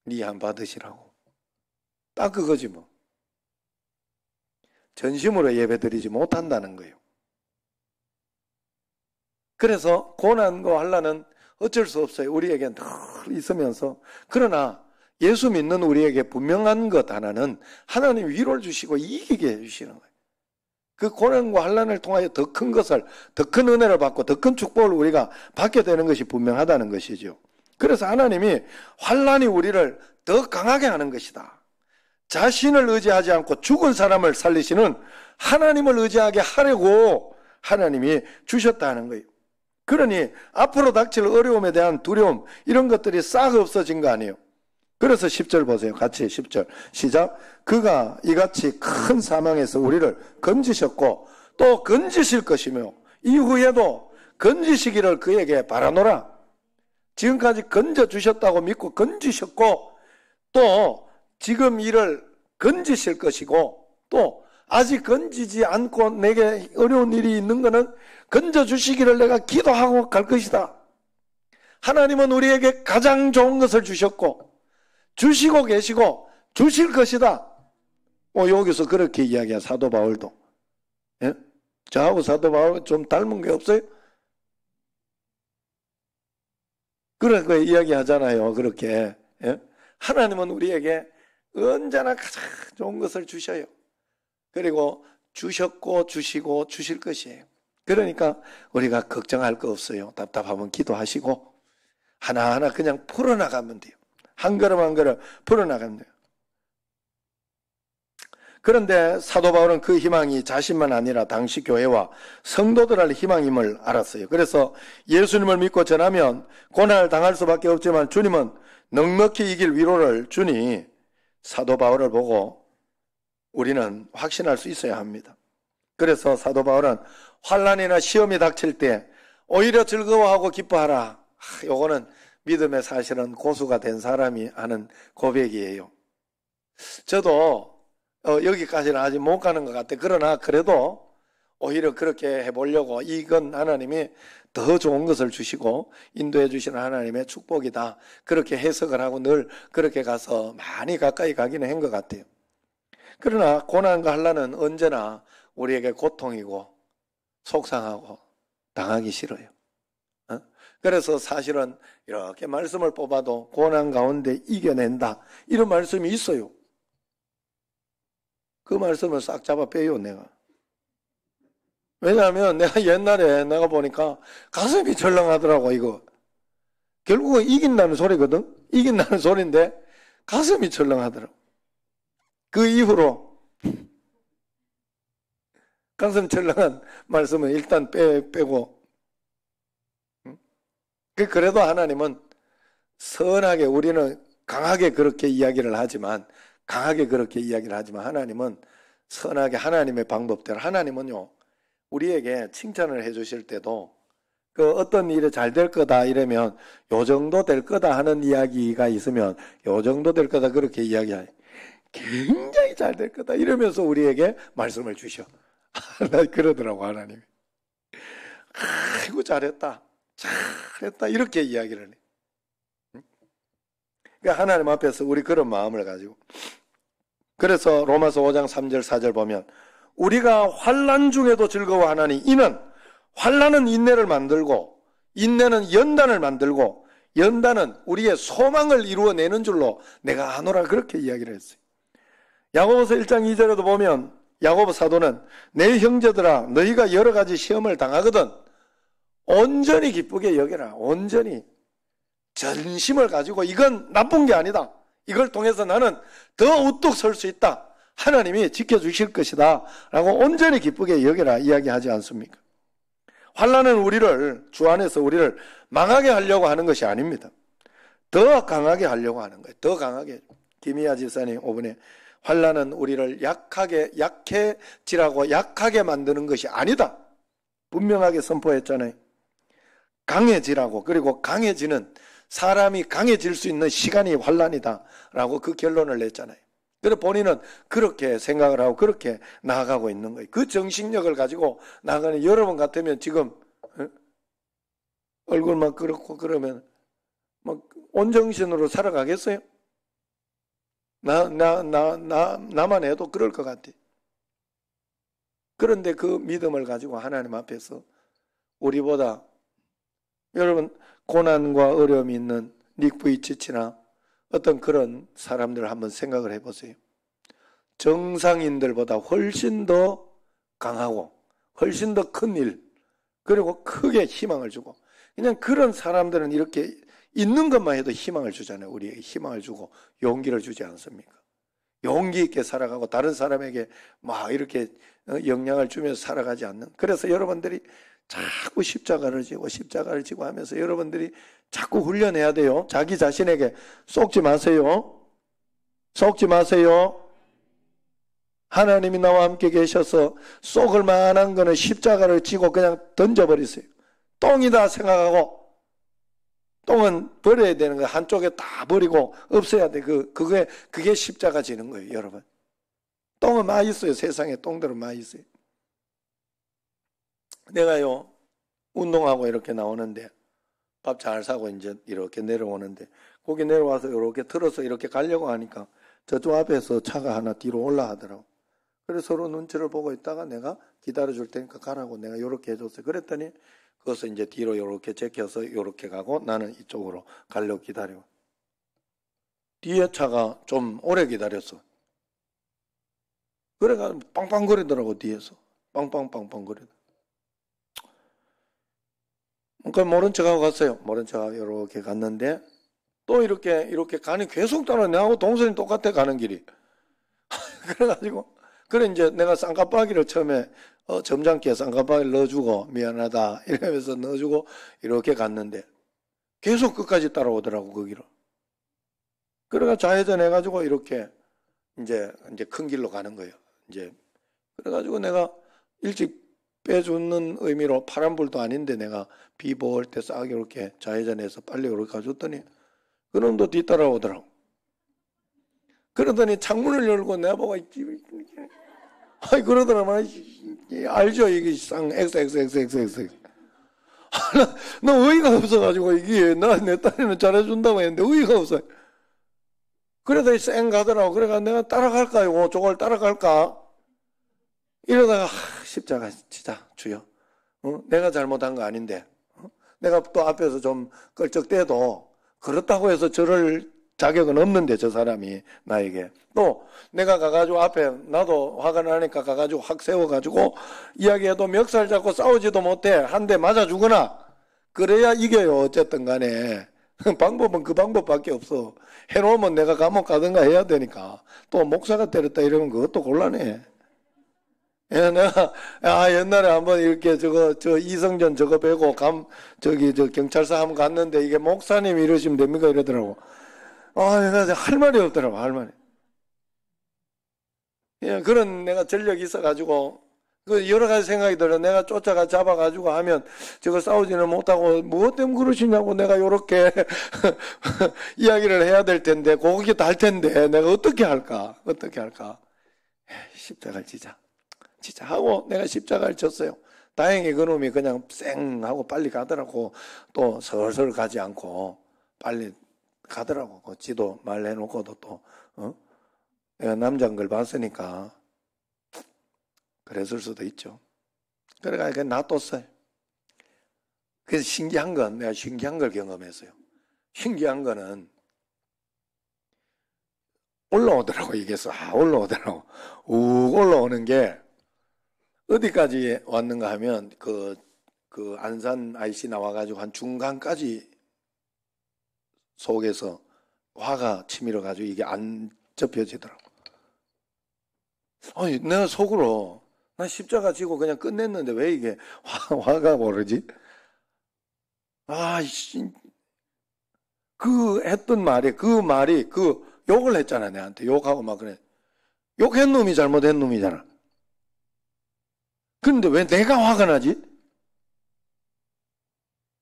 니안 받으시라고. 딱 그거지 뭐. 전심으로 예배 드리지 못한다는 거예요. 그래서 고난과 환란은 어쩔 수 없어요. 우리에겐 늘 있으면서 그러나 예수 믿는 우리에게 분명한 것 하나는 하나님 위로를 주시고 이기게 해주시는 거예요. 그 고난과 환란을 통하여 더 큰 것을 더 큰 은혜를 받고 더 큰 축복을 우리가 받게 되는 것이 분명하다는 것이죠. 그래서 하나님이 환란이 우리를 더 강하게 하는 것이다. 자신을 의지하지 않고 죽은 사람을 살리시는 하나님을 의지하게 하려고 하나님이 주셨다는 거예요. 그러니 앞으로 닥칠 어려움에 대한 두려움 이런 것들이 싹 없어진 거 아니에요. 그래서 10절 보세요. 같이 10절. 시작. 그가 이같이 큰 사망에서 우리를 건지셨고 또 건지실 것이며 이후에도 건지시기를 그에게 바라노라. 지금까지 건져주셨다고 믿고 건지셨고 또 지금 일을 건지실 것이고 또 아직 건지지 않고 내게 어려운 일이 있는 것은 건져주시기를 내가 기도하고 갈 것이다. 하나님은 우리에게 가장 좋은 것을 주셨고 주시고 계시고 주실 것이다. 뭐 여기서 그렇게 이야기한 사도 바울도. 예? 저하고 사도 바울 좀 닮은 게 없어요? 그런 거 이야기하잖아요. 그렇게. 예? 하나님은 우리에게 언제나 가장 좋은 것을 주셔요. 그리고 주셨고 주시고 주실 것이에요. 그러니까 우리가 걱정할 거 없어요. 답답하면 기도하시고 하나하나 그냥 풀어나가면 돼요. 한 걸음 한 걸음 풀어나간대요. 그런데 사도 바울은 그 희망이 자신만 아니라 당시 교회와 성도들할 희망임을 알았어요. 그래서 예수님을 믿고 전하면 고난을 당할 수밖에 없지만 주님은 넉넉히 이길 위로를 주니 사도 바울을 보고 우리는 확신할 수 있어야 합니다. 그래서 사도 바울은 환란이나 시험이 닥칠 때 오히려 즐거워하고 기뻐하라. 요거는 믿음의 사실은 고수가 된 사람이 하는 고백이에요. 저도 어, 여기까지는 아직 못 가는 것 같아. 그러나 그래도 오히려 그렇게 해보려고 이건 하나님이 더 좋은 것을 주시고 인도해 주시는 하나님의 축복이다. 그렇게 해석을 하고 늘 그렇게 가서 많이 가까이 가기는 한 것 같아요. 그러나 고난과 한란은 언제나 우리에게 고통이고 속상하고 당하기 싫어요. 그래서 사실은 이렇게 말씀을 뽑아도 고난 가운데 이겨낸다. 이런 말씀이 있어요. 그 말씀을 싹 잡아 빼요, 내가. 왜냐하면 내가 옛날에 내가 보니까 가슴이 철렁하더라고, 이거. 결국은 이긴다는 소리거든? 이긴다는 소리인데 가슴이 철렁하더라고. 그 이후로 가슴 철렁한 말씀은 일단 빼, 빼고 그 그래도 하나님은 선하게 우리는 강하게 그렇게 이야기를 하지만 강하게 그렇게 이야기를 하지만 하나님은 선하게 하나님의 방법대로 하나님은요 우리에게 칭찬을 해주실 때도 그 어떤 일이 잘 될 거다 이러면 요 정도 될 거다 하는 이야기가 있으면 요 정도 될 거다 그렇게 이야기해 굉장히 잘 될 거다 이러면서 우리에게 말씀을 주셔 (laughs) 아, 나 그러더라고 하나님 아이고 잘했다 잘했다 이렇게 이야기를 해. 그러니까 하나님 앞에서 우리 그런 마음을 가지고 그래서 로마서 5장 3절 4절 보면 우리가 환란 중에도 즐거워하나니 이는 환란은 인내를 만들고 인내는 연단을 만들고 연단은 우리의 소망을 이루어내는 줄로 내가 아노라 그렇게 이야기를 했어요. 야고보서 1장 2절에도 보면 야고보 사도는 내 형제들아 너희가 여러 가지 시험을 당하거든 온전히 기쁘게 여겨라. 온전히. 전심을 가지고 이건 나쁜 게 아니다. 이걸 통해서 나는 더 우뚝 설 수 있다. 하나님이 지켜주실 것이다. 라고 온전히 기쁘게 여겨라. 이야기하지 않습니까? 환란은 우리를, 주 안에서 우리를 망하게 하려고 하는 것이 아닙니다. 더 강하게 하려고 하는 거예요. 더 강하게. 김희아 집사님 오분에 환란은 우리를 약하게 약해지라고 약하게 만드는 것이 아니다. 분명하게 선포했잖아요. 강해지라고 그리고 강해지는 사람이 강해질 수 있는 시간이 환란이다라고 그 결론을 냈잖아요. 그래서 본인은 그렇게 생각을 하고 그렇게 나아가고 있는 거예요. 그 정신력을 가지고 나가는 여러분 같으면 지금 얼굴만 그렇고 그러면 막 온정신으로 살아가겠어요? 나, 나, 나, 나, 나만 해도 그럴 것 같아. 그런데 그 믿음을 가지고 하나님 앞에서 우리보다 여러분 고난과 어려움이 있는 닉 부이치치나 어떤 그런 사람들 을 한번 생각을 해보세요. 정상인들보다 훨씬 더 강하고 훨씬 더 큰 일, 그리고 크게 희망을 주고 그냥 그런 사람들은 이렇게 있는 것만 해도 희망을 주잖아요. 우리에게 희망을 주고 용기를 주지 않습니까? 용기 있게 살아가고 다른 사람에게 막 이렇게 어, 영향을 주면서 살아가지 않는. 그래서 여러분들이 자꾸 십자가를 지고 십자가를 지고 하면서 여러분들이 자꾸 훈련해야 돼요. 자기 자신에게 속지 마세요. 속지 마세요. 하나님이 나와 함께 계셔서 속을 만한 거는 십자가를 지고 그냥 던져버리세요. 똥이다 생각하고 똥은 버려야 되는 거 한쪽에 다 버리고 없어야 돼. 그 그게 그게 십자가 지는 거예요, 여러분. 똥은 많이 있어요. 세상에 똥들은 많이 있어요. 내가요, 운동하고 이렇게 나오는데, 밥 잘 사고 이제 이렇게 내려오는데, 거기 내려와서 이렇게 틀어서 이렇게 가려고 하니까 저쪽 앞에서 차가 하나 뒤로 올라가더라고. 그래서 서로 눈치를 보고 있다가 내가 기다려줄 테니까 가라고 내가 이렇게 해줬어요. 그랬더니 그것을 이제 뒤로 이렇게 제껴서 이렇게 가고 나는 이쪽으로 가려고 기다려. 뒤에 차가 좀 오래 기다렸어. 그래가 빵빵거리더라고 뒤에서 빵빵빵빵거리더라고. 그러니까 모른 척하고 갔어요. 모른 척하고 이렇게 갔는데 또 이렇게 이렇게 가는 계속 따라 내하고 동선이 똑같아 가는 길이. (laughs) 그래가지고 그래 이제 내가 쌍가빠기를 처음에 어, 점장께 쌍꺼빠기를 넣어주고 미안하다 (laughs) 이러면서 넣어주고 이렇게 갔는데 계속 끝까지 따라오더라고 거기로. 그래가 좌회전 해가지고 이렇게 이제 이제 큰 길로 가는 거예요. 이제 그래가지고 내가 일찍 빼주는 의미로 파란불도 아닌데 내가 비보할때 싸게 이렇게 좌회전해서 빨리 이렇게 가줬더니 그놈도 뒤따라오더라고. 그러더니 창문을 열고 내보고 있지. 아이 그러더라만 알죠 이게 쌍 x x x x x 나 의의가 없어가지고 이게 나 내 딸이는 잘해준다고 했는데 의의가 없어. 그래도 쌩 가더라고. 그래가 내가 따라갈까요? 이 저걸 따라갈까? 이러다가 십자가 치자, 주여. 어? 내가 잘못한 거 아닌데. 어? 내가 또 앞에서 좀 끌적대도 그렇다고 해서 저를 자격은 없는데 저 사람이 나에게 또 내가 가가지고 앞에 나도 화가 나니까 가가지고 확 세워가지고 이야기해도 멱살 잡고 싸우지도 못해 한 대 맞아 주거나 그래야 이겨요 어쨌든 간에 (laughs) 방법은 그 방법밖에 없어 해놓으면 내가 감옥 가든가 해야 되니까 또 목사가 때렸다 이러면 그것도 곤란해 야, 예, 내가, 야, 옛날에 한번 이렇게 저거, 저 이성전 저거 빼고 감, 저기, 저 경찰서 한번 갔는데 이게 목사님 이러시면 됩니까? 이러더라고. 아, 내가 할 말이 없더라고, 할 말이. 예, 그런 내가 전력이 있어가지고, 그 여러 가지 생각이 들어. 내가 쫓아가 잡아가지고 하면 저거 싸우지는 못하고, 무엇 때문에 그러시냐고 내가 요렇게 (laughs) 이야기를 해야 될 텐데, 고기 달 텐데, 내가 어떻게 할까? 어떻게 할까? 에이, 십자가 지자. 진짜 하고 내가 십자가를 쳤어요 다행히 그놈이 그냥 쌩 하고 빨리 가더라고. 또서서슬 가지 않고 빨리 가더라고. 그 지도 말해놓고도 또, 어? 내가 남자인 걸 봤으니까. 그랬을 수도 있죠. 그래가지고 놔뒀어요. 그래서 신기한 건, 내가 신기한 걸 경험했어요. 신기한 거는, 올라오더라고, 이게서 아, 올라오더라고. 우 올라오는 게, 어디까지 왔는가 하면 그, 그 안산 IC 나와가지고 한 중간까지 속에서 화가 치밀어가지고 이게 안 접혀지더라고. 아니, 내가 속으로 나 십자가 지고 그냥 끝냈는데 왜 이게 화, 화가 오르지? 아, 씨. 그 했던 말이, 그 말이, 그 욕을 했잖아, 내한테. 욕하고 막 그래. 욕한 놈이 잘못한 놈이잖아. 그런데 왜 내가 화가 나지?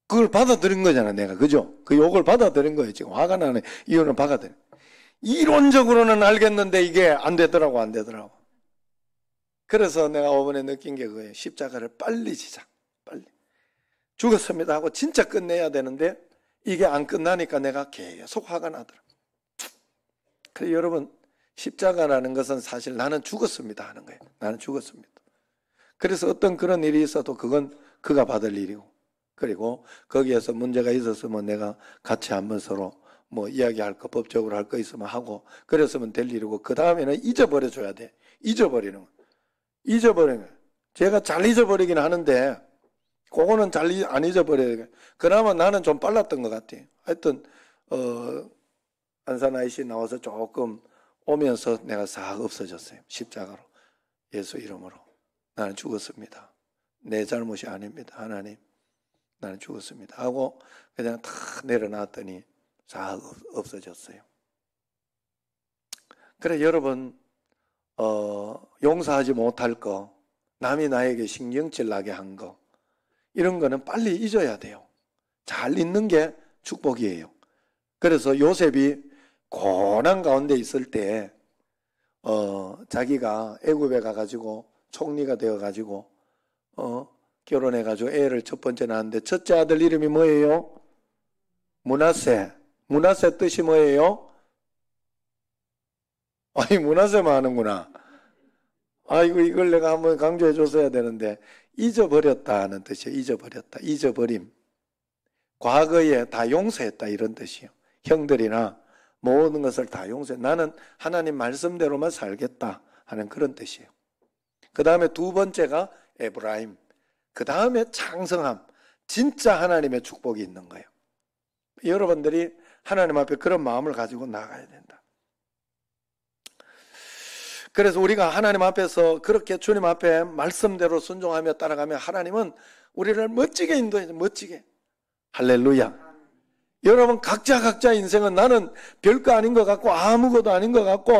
그걸 받아들인 거잖아, 내가. 그죠? 그 욕을 받아들인 거예요. 지금 화가 나는 이유는 받아들 이론적으로는 알겠는데 이게 안 되더라고, 안 되더라고. 그래서 내가 어번에 느낀 게 그거예요. 십자가를 빨리 지자. 빨리. 죽었습니다 하고 진짜 끝내야 되는데 이게 안 끝나니까 내가 계속 화가 나더라 그래, 여러분. 십자가라는 것은 사실 나는 죽었습니다 하는 거예요. 나는 죽었습니다. 그래서 어떤 그런 일이 있어도 그건 그가 받을 일이고 그리고 거기에서 문제가 있었으면 내가 같이 한번 서로 뭐 이야기할 거 법적으로 할 거 있으면 하고 그랬으면 될 일이고 그 다음에는 잊어버려 줘야 돼 잊어버리는 거 잊어버리는 거 제가 잘 잊어버리긴 하는데 그거는 잘 안 잊어버려야 돼 그나마 나는 좀 빨랐던 것 같아 하여튼 어 안산 아이씨 나와서 조금 오면서 내가 싹 없어졌어요 십자가로 예수 이름으로 나는 죽었습니다. 내 잘못이 아닙니다. 하나님, 나는 죽었습니다. 하고 그냥 다 내려놨더니 다 없어졌어요. 그래, 여러분, 어, 용서하지 못할 거, 남이 나에게 신경질 나게 한 거, 이런 거는 빨리 잊어야 돼요. 잘 잊는 게 축복이에요. 그래서 요셉이 고난 가운데 있을 때, 어, 자기가 애굽에 가가지고 총리가 되어 가지고 어 결혼해 가지고 애를 첫 번째 낳았는데 첫째 아들 이름이 뭐예요? 문하세. 문하세 뜻이 뭐예요? 아니 문하세만 하는구나. 아이고 이걸 내가 한번 강조해 줬어야 되는데 잊어버렸다 하는 뜻이에요. 잊어버렸다. 잊어버림. 과거에 다 용서했다 이런 뜻이에요. 형들이나 모든 것을 다 용서해. 나는 하나님 말씀대로만 살겠다 하는 그런 뜻이에요. 그 다음에 두 번째가 에브라임. 그 다음에 창성함. 진짜 하나님의 축복이 있는 거예요. 여러분들이 하나님 앞에 그런 마음을 가지고 나가야 된다. 그래서 우리가 하나님 앞에서 그렇게 주님 앞에 말씀대로 순종하며 따라가며 하나님은 우리를 멋지게 인도해요. 멋지게. 할렐루야. 여러분 각자 각자 인생은 나는 별거 아닌 것 같고 아무것도 아닌 것 같고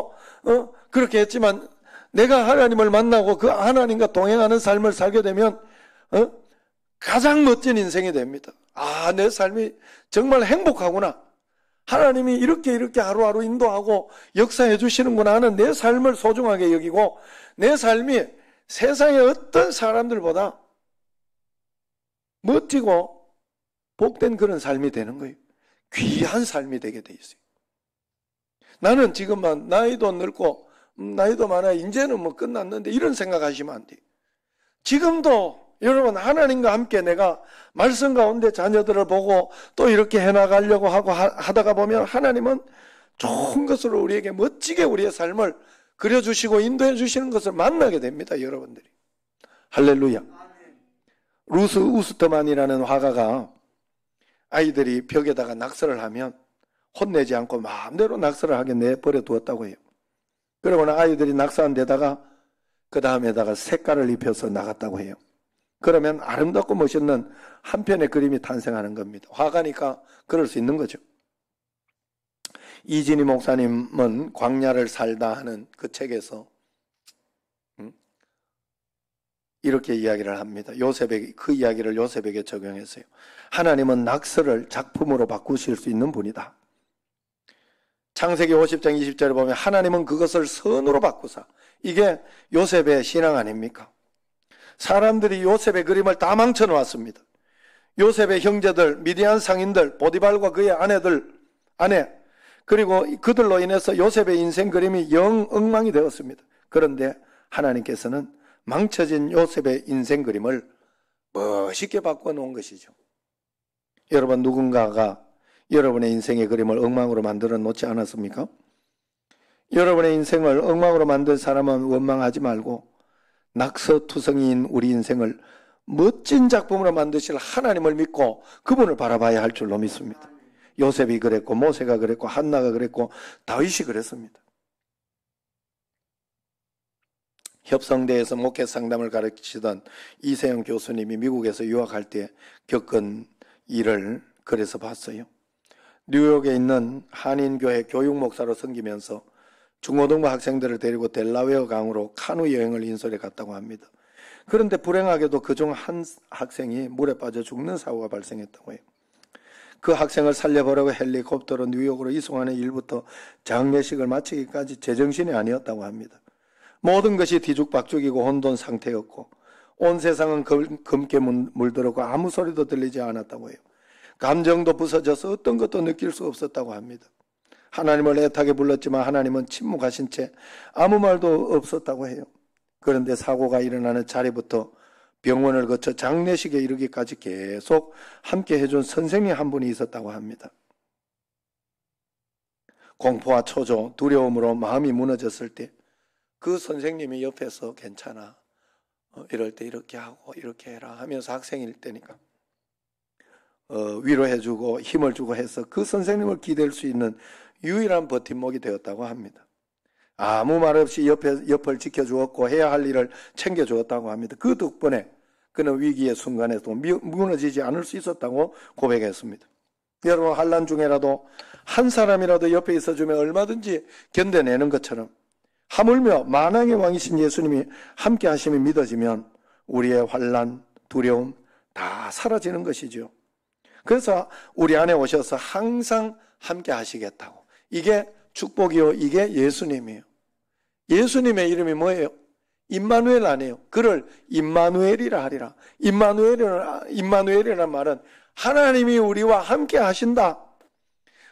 어? 그렇게 했지만 내가 하나님을 만나고 그 하나님과 동행하는 삶을 살게 되면 어? 가장 멋진 인생이 됩니다. 아, 내 삶이 정말 행복하구나. 하나님이 이렇게 이렇게 하루하루 인도하고 역사해 주시는구나 하는 내 삶을 소중하게 여기고 내 삶이 세상의 어떤 사람들보다 멋지고 복된 그런 삶이 되는 거예요. 귀한 삶이 되게 돼 있어요. 나는 지금만 나이도 늙고 음, 나이도 많아 이제는 뭐 끝났는데 이런 생각하시면 안돼 지금도 여러분 하나님과 함께 내가 말씀 가운데 자녀들을 보고 또 이렇게 해나가려고 하고 하다가 보면 하나님은 좋은 것으로 우리에게 멋지게 우리의 삶을 그려주시고 인도해 주시는 것을 만나게 됩니다, 여러분들이. 할렐루야. 루스 우스터만이라는 화가가 아이들이 벽에다가 낙서를 하면 혼내지 않고 마음대로 낙서를 하게 내버려 두었다고 해요. 그러고는 아이들이 낙서한 데다가 그 다음에다가 색깔을 입혀서 나갔다고 해요. 그러면 아름답고 멋있는 한 편의 그림이 탄생하는 겁니다. 화가니까 그럴 수 있는 거죠. 이진희 목사님은 광야를 살다 하는 그 책에서 음? 이렇게 이야기를 합니다. 요셉에게 그 이야기를 요셉에게 적용했어요. 하나님은 낙서를 작품으로 바꾸실 수 있는 분이다. 창세기 50장 20절을 보면 하나님은 그것을 선으로 바꾸사. 이게 요셉의 신앙 아닙니까? 사람들이 요셉의 그림을 다 망쳐 놓았습니다. 요셉의 형제들, 미디안 상인들, 보디발과 그의 아내들, 아내, 그리고 그들로 인해서 요셉의 인생 그림이 영 엉망이 되었습니다. 그런데 하나님께서는 망쳐진 요셉의 인생 그림을 멋있게 바꿔 놓은 것이죠. 여러분, 누군가가 여러분의 인생의 그림을 엉망으로 만들어 놓지 않았습니까? 여러분의 인생을 엉망으로 만든 사람은 원망하지 말고 낙서투성이인 우리 인생을 멋진 작품으로 만드실 하나님을 믿고 그분을 바라봐야 할 줄로 믿습니다. 요셉이 그랬고 모세가 그랬고 한나가 그랬고 다윗이 그랬습니다. 협성대에서 목회 상담을 가르치던 이세영 교수님이 미국에서 유학할 때 겪은 일을 그래서 봤어요. 뉴욕에 있는 한인교회 교육 목사로 섬기면서 중고등부 학생들을 데리고 델라웨어 강으로 카누 여행을 인솔해 갔다고 합니다. 그런데 불행하게도 그 중 한 학생이 물에 빠져 죽는 사고가 발생했다고 해요. 그 학생을 살려보려고 헬리콥터로 뉴욕으로 이송하는 일부터 장례식을 마치기까지 제정신이 아니었다고 합니다. 모든 것이 뒤죽박죽이고 혼돈 상태였고 온 세상은 검, 게 물들었고 아무 소리도 들리지 않았다고 해요. 감정도 부서져서 어떤 것도 느낄 수 없었다고 합니다. 하나님을 애타게 불렀지만 하나님은 침묵하신 채 아무 말도 없었다고 해요. 그런데 사고가 일어나는 자리부터 병원을 거쳐 장례식에 이르기까지 계속 함께 해준 선생님 한 분이 있었다고 합니다. 공포와 초조, 두려움으로 마음이 무너졌을 때 그 선생님이 옆에서 괜찮아. 어, 이럴 때 이렇게 하고 이렇게 해라 하면서 학생일 때니까 어, 위로해주고 힘을 주고 해서 그 선생님을 기댈 수 있는 유일한 버팀목이 되었다고 합니다. 아무 말 없이 옆에, 옆을 지켜주었고 해야 할 일을 챙겨주었다고 합니다. 그 덕분에 그는 위기의 순간에도 무너지지 않을 수 있었다고 고백했습니다. 여러분 한란 중에라도 한 사람이라도 옆에 있어주면 얼마든지 견뎌내는 것처럼 하물며 만왕의 왕이신 예수님이 함께 하심이 믿어지면 우리의 환란, 두려움 다 사라지는 것이죠. 그래서 우리 안에 오셔서 항상 함께 하시겠다고. 이게 축복이요. 이게 예수님이에요. 예수님의 이름이 뭐예요? 임마누엘 아니에요. 그를 임마누엘이라 하리라. 임마누엘이라 임마누엘이라는 말은 하나님이 우리와 함께 하신다.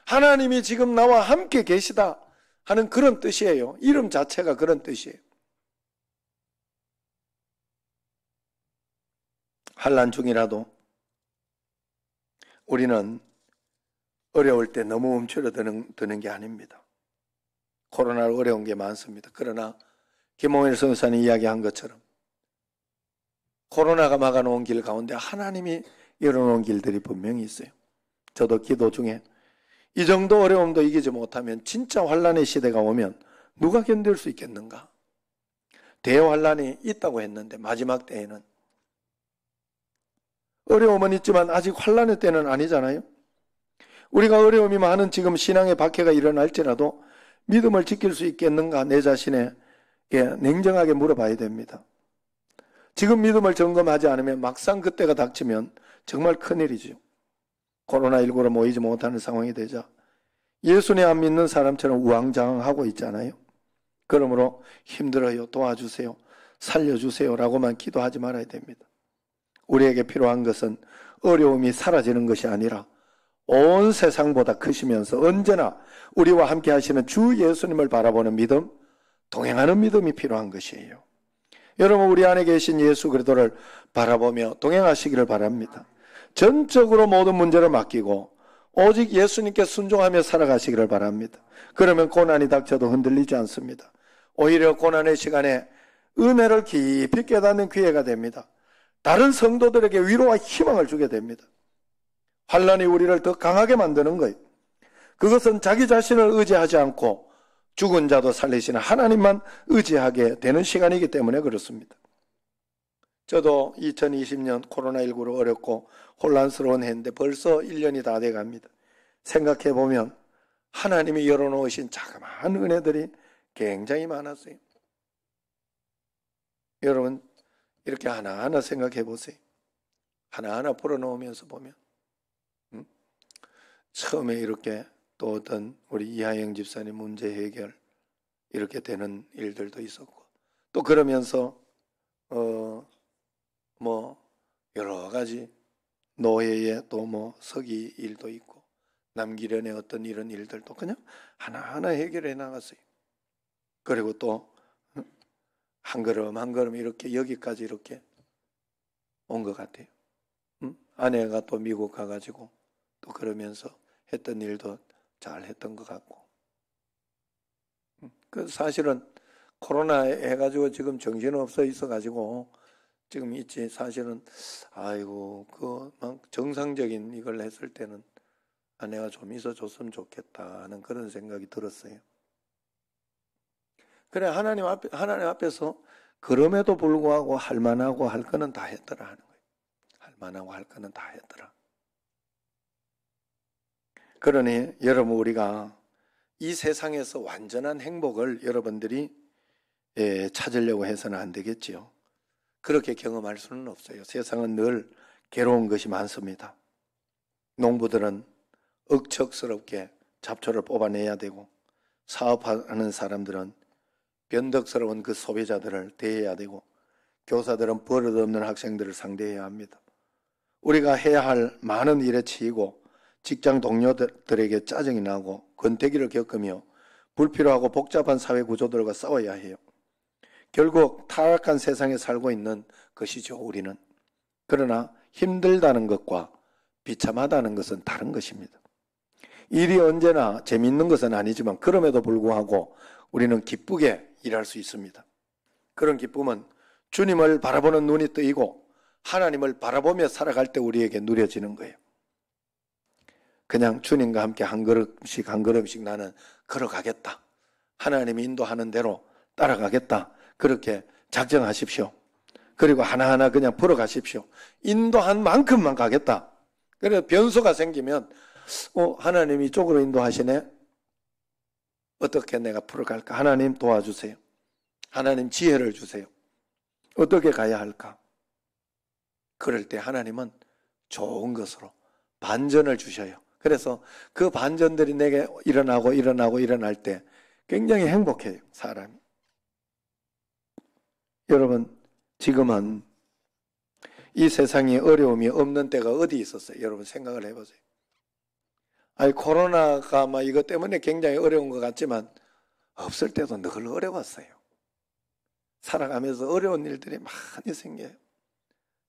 하나님이 지금 나와 함께 계시다 하는 그런 뜻이에요. 이름 자체가 그런 뜻이에요. 한란 중이라도 우리는 어려울 때 너무 움츠러드는 드는 게 아닙니다. 코로나로 어려운 게 많습니다. 그러나 김홍일 선사는 이야기한 것처럼 코로나가 막아놓은 길 가운데 하나님이 열어놓은 길들이 분명히 있어요. 저도 기도 중에 이 정도 어려움도 이기지 못하면 진짜 환란의 시대가 오면 누가 견딜 수 있겠는가? 대환란이 있다고 했는데 마지막 때에는 어려움은 있지만 아직 환란의 때는 아니잖아요. 우리가 어려움이 많은 지금 신앙의 박해가 일어날지라도 믿음을 지킬 수 있겠는가 내 자신에 냉정하게 물어봐야 됩니다. 지금 믿음을 점검하지 않으면 막상 그때가 닥치면 정말 큰일이죠. 코로나19로 모이지 못하는 상황이 되자 예수님 안 믿는 사람처럼 우왕좌왕하고 있잖아요. 그러므로 힘들어요. 도와주세요. 살려주세요. 라고만 기도하지 말아야 됩니다. 우리에게 필요한 것은 어려움이 사라지는 것이 아니라 온 세상보다 크시면서 언제나 우리와 함께 하시는 주 예수님을 바라보는 믿음, 동행하는 믿음이 필요한 것이에요. 여러분, 우리 안에 계신 예수 그리도를 바라보며 동행하시기를 바랍니다. 전적으로 모든 문제를 맡기고 오직 예수님께 순종하며 살아가시기를 바랍니다. 그러면 고난이 닥쳐도 흔들리지 않습니다. 오히려 고난의 시간에 은혜를 깊이 깨닫는 기회가 됩니다. 다른 성도들에게 위로와 희망을 주게 됩니다. 환란이 우리를 더 강하게 만드는 거예요. 그것은 자기 자신을 의지하지 않고 죽은 자도 살리시는 하나님만 의지하게 되는 시간이기 때문에 그렇습니다. 저도 2020년 코로나19로 어렵고 혼란스러운 해인데 벌써 1년이 다 돼 갑니다. 생각해 보면 하나님이 열어놓으신 자그마한 은혜들이 굉장히 많았어요. 여러분, 이렇게 하나하나 생각해 보세요. 하나하나 풀어놓으면서 보면. 음? 처음에 이렇게 또 어떤 우리 이하영 집사님 문제 해결 이렇게 되는 일들도 있었고 또 그러면서 어 뭐 여러 가지 노예의 또뭐 서기 일도 있고 남기련의 어떤 이런 일들도 그냥 하나하나 해결해 나갔어요. 그리고 또한 걸음 한 걸음 이렇게 여기까지 이렇게 온 것 같아요. 음? 아내가 또 미국 가가지고 또 그러면서 했던 일도 잘 했던 것 같고. 음? 그 사실은 코로나 해가지고 지금 정신없어 있어가지고 지금 있지 사실은 아이고 그 막 정상적인 이걸 했을 때는 아내가 좀 있어줬으면 좋겠다 하는 그런 생각이 들었어요. 그래 하나님 앞에 하나님 앞에서 그럼에도 불구하고 할 만하고 할 거는 다 했더라 하는 거예요. 할 만하고 할 거는 다 했더라. 그러니 여러분 우리가 이 세상에서 완전한 행복을 여러분들이 예, 찾으려고 해서는 안 되겠지요. 그렇게 경험할 수는 없어요. 세상은 늘 괴로운 것이 많습니다. 농부들은 억척스럽게 잡초를 뽑아내야 되고 사업하는 사람들은 변덕스러운 그 소비자들을 대해야 되고 교사들은 버릇없는 학생들을 상대해야 합니다. 우리가 해야 할 많은 일에 치이고 직장 동료들에게 짜증이 나고 권태기를 겪으며 불필요하고 복잡한 사회 구조들과 싸워야 해요. 결국 타락한 세상에 살고 있는 것이죠, 우리는. 그러나 힘들다는 것과 비참하다는 것은 다른 것입니다. 일이 언제나 재밌는 것은 아니지만 그럼에도 불구하고 우리는 기쁘게 일할 수 있습니다. 그런 기쁨은 주님을 바라보는 눈이 뜨이고 하나님을 바라보며 살아갈 때 우리에게 누려지는 거예요. 그냥 주님과 함께 한 걸음씩 한 걸음씩 나는 걸어가겠다. 하나님이 인도하는 대로 따라가겠다. 그렇게 작정하십시오. 그리고 하나하나 그냥 풀어가십시오. 인도한 만큼만 가겠다. 그래서 변수가 생기면, 어, 하나님이 쪽으로 인도하시네? 어떻게 내가 풀어갈까? 하나님 도와주세요. 하나님 지혜를 주세요. 어떻게 가야 할까? 그럴 때 하나님은 좋은 것으로 반전을 주셔요. 그래서 그 반전들이 내게 일어나고 일어나고 일어날 때 굉장히 행복해요, 사람이. 여러분, 지금은 이 세상에 어려움이 없는 때가 어디 있었어요? 여러분 생각을 해보세요. 아니 코로나가 아마 이것 때문에 굉장히 어려운 것 같지만 없을 때도 늘 어려웠어요. 살아가면서 어려운 일들이 많이 생겨요.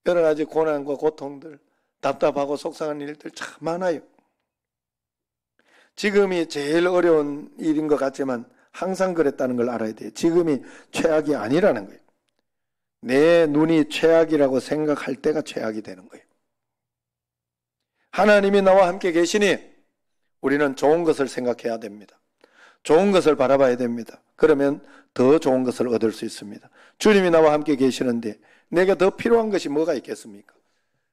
여러 가지 고난과 고통들, 답답하고 속상한 일들 참 많아요. 지금이 제일 어려운 일인 것 같지만 항상 그랬다는 걸 알아야 돼요. 지금이 최악이 아니라는 거예요. 내 눈이 최악이라고 생각할 때가 최악이 되는 거예요. 하나님이 나와 함께 계시니 우리는 좋은 것을 생각해야 됩니다. 좋은 것을 바라봐야 됩니다. 그러면 더 좋은 것을 얻을 수 있습니다. 주님이 나와 함께 계시는데 내가 더 필요한 것이 뭐가 있겠습니까?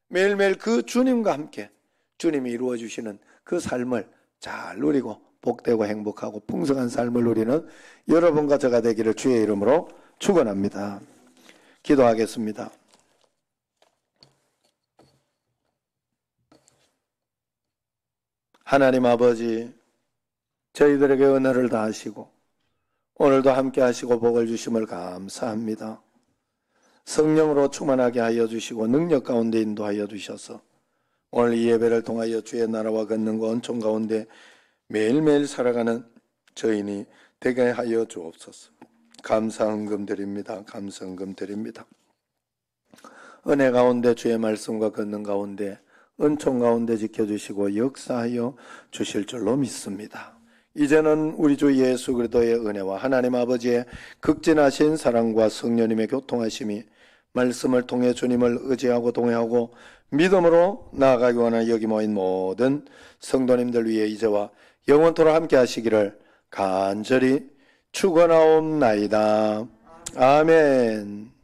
매일매일 그 주님과 함께 주님이 이루어 주시는 그 삶을 잘 누리고 복되고 행복하고 풍성한 삶을 누리는 여러분과 제가 되기를 주의 이름으로 축원합니다. 기도하겠습니다. 하나님 아버지, 저희들에게 은혜를 다하시고, 오늘도 함께 하시고 복을 주심을 감사합니다. 성령으로 충만하게 하여 주시고, 능력 가운데 인도하여 주셔서, 오늘 이 예배를 통하여 주의 나라와 걷는과 그 은총 가운데 매일매일 살아가는 저인이 되게 하여 주옵소서. 감사 헌금 드립니다. 감사 헌금 드립니다. 은혜 가운데 주의 말씀과 걷는 가운데 은총 가운데 지켜주시고 역사하여 주실 줄로 믿습니다. 이제는 우리 주 예수 그리스도의 은혜와 하나님 아버지의 극진하신 사랑과 성령님의 교통하심이 말씀을 통해 주님을 의지하고 동의하고 믿음으로 나아가기 원하는 여기 모인 모든 성도님들 위해 이제와 영원토록 함께 하시기를 간절히 축원하옵나이다. 아멘.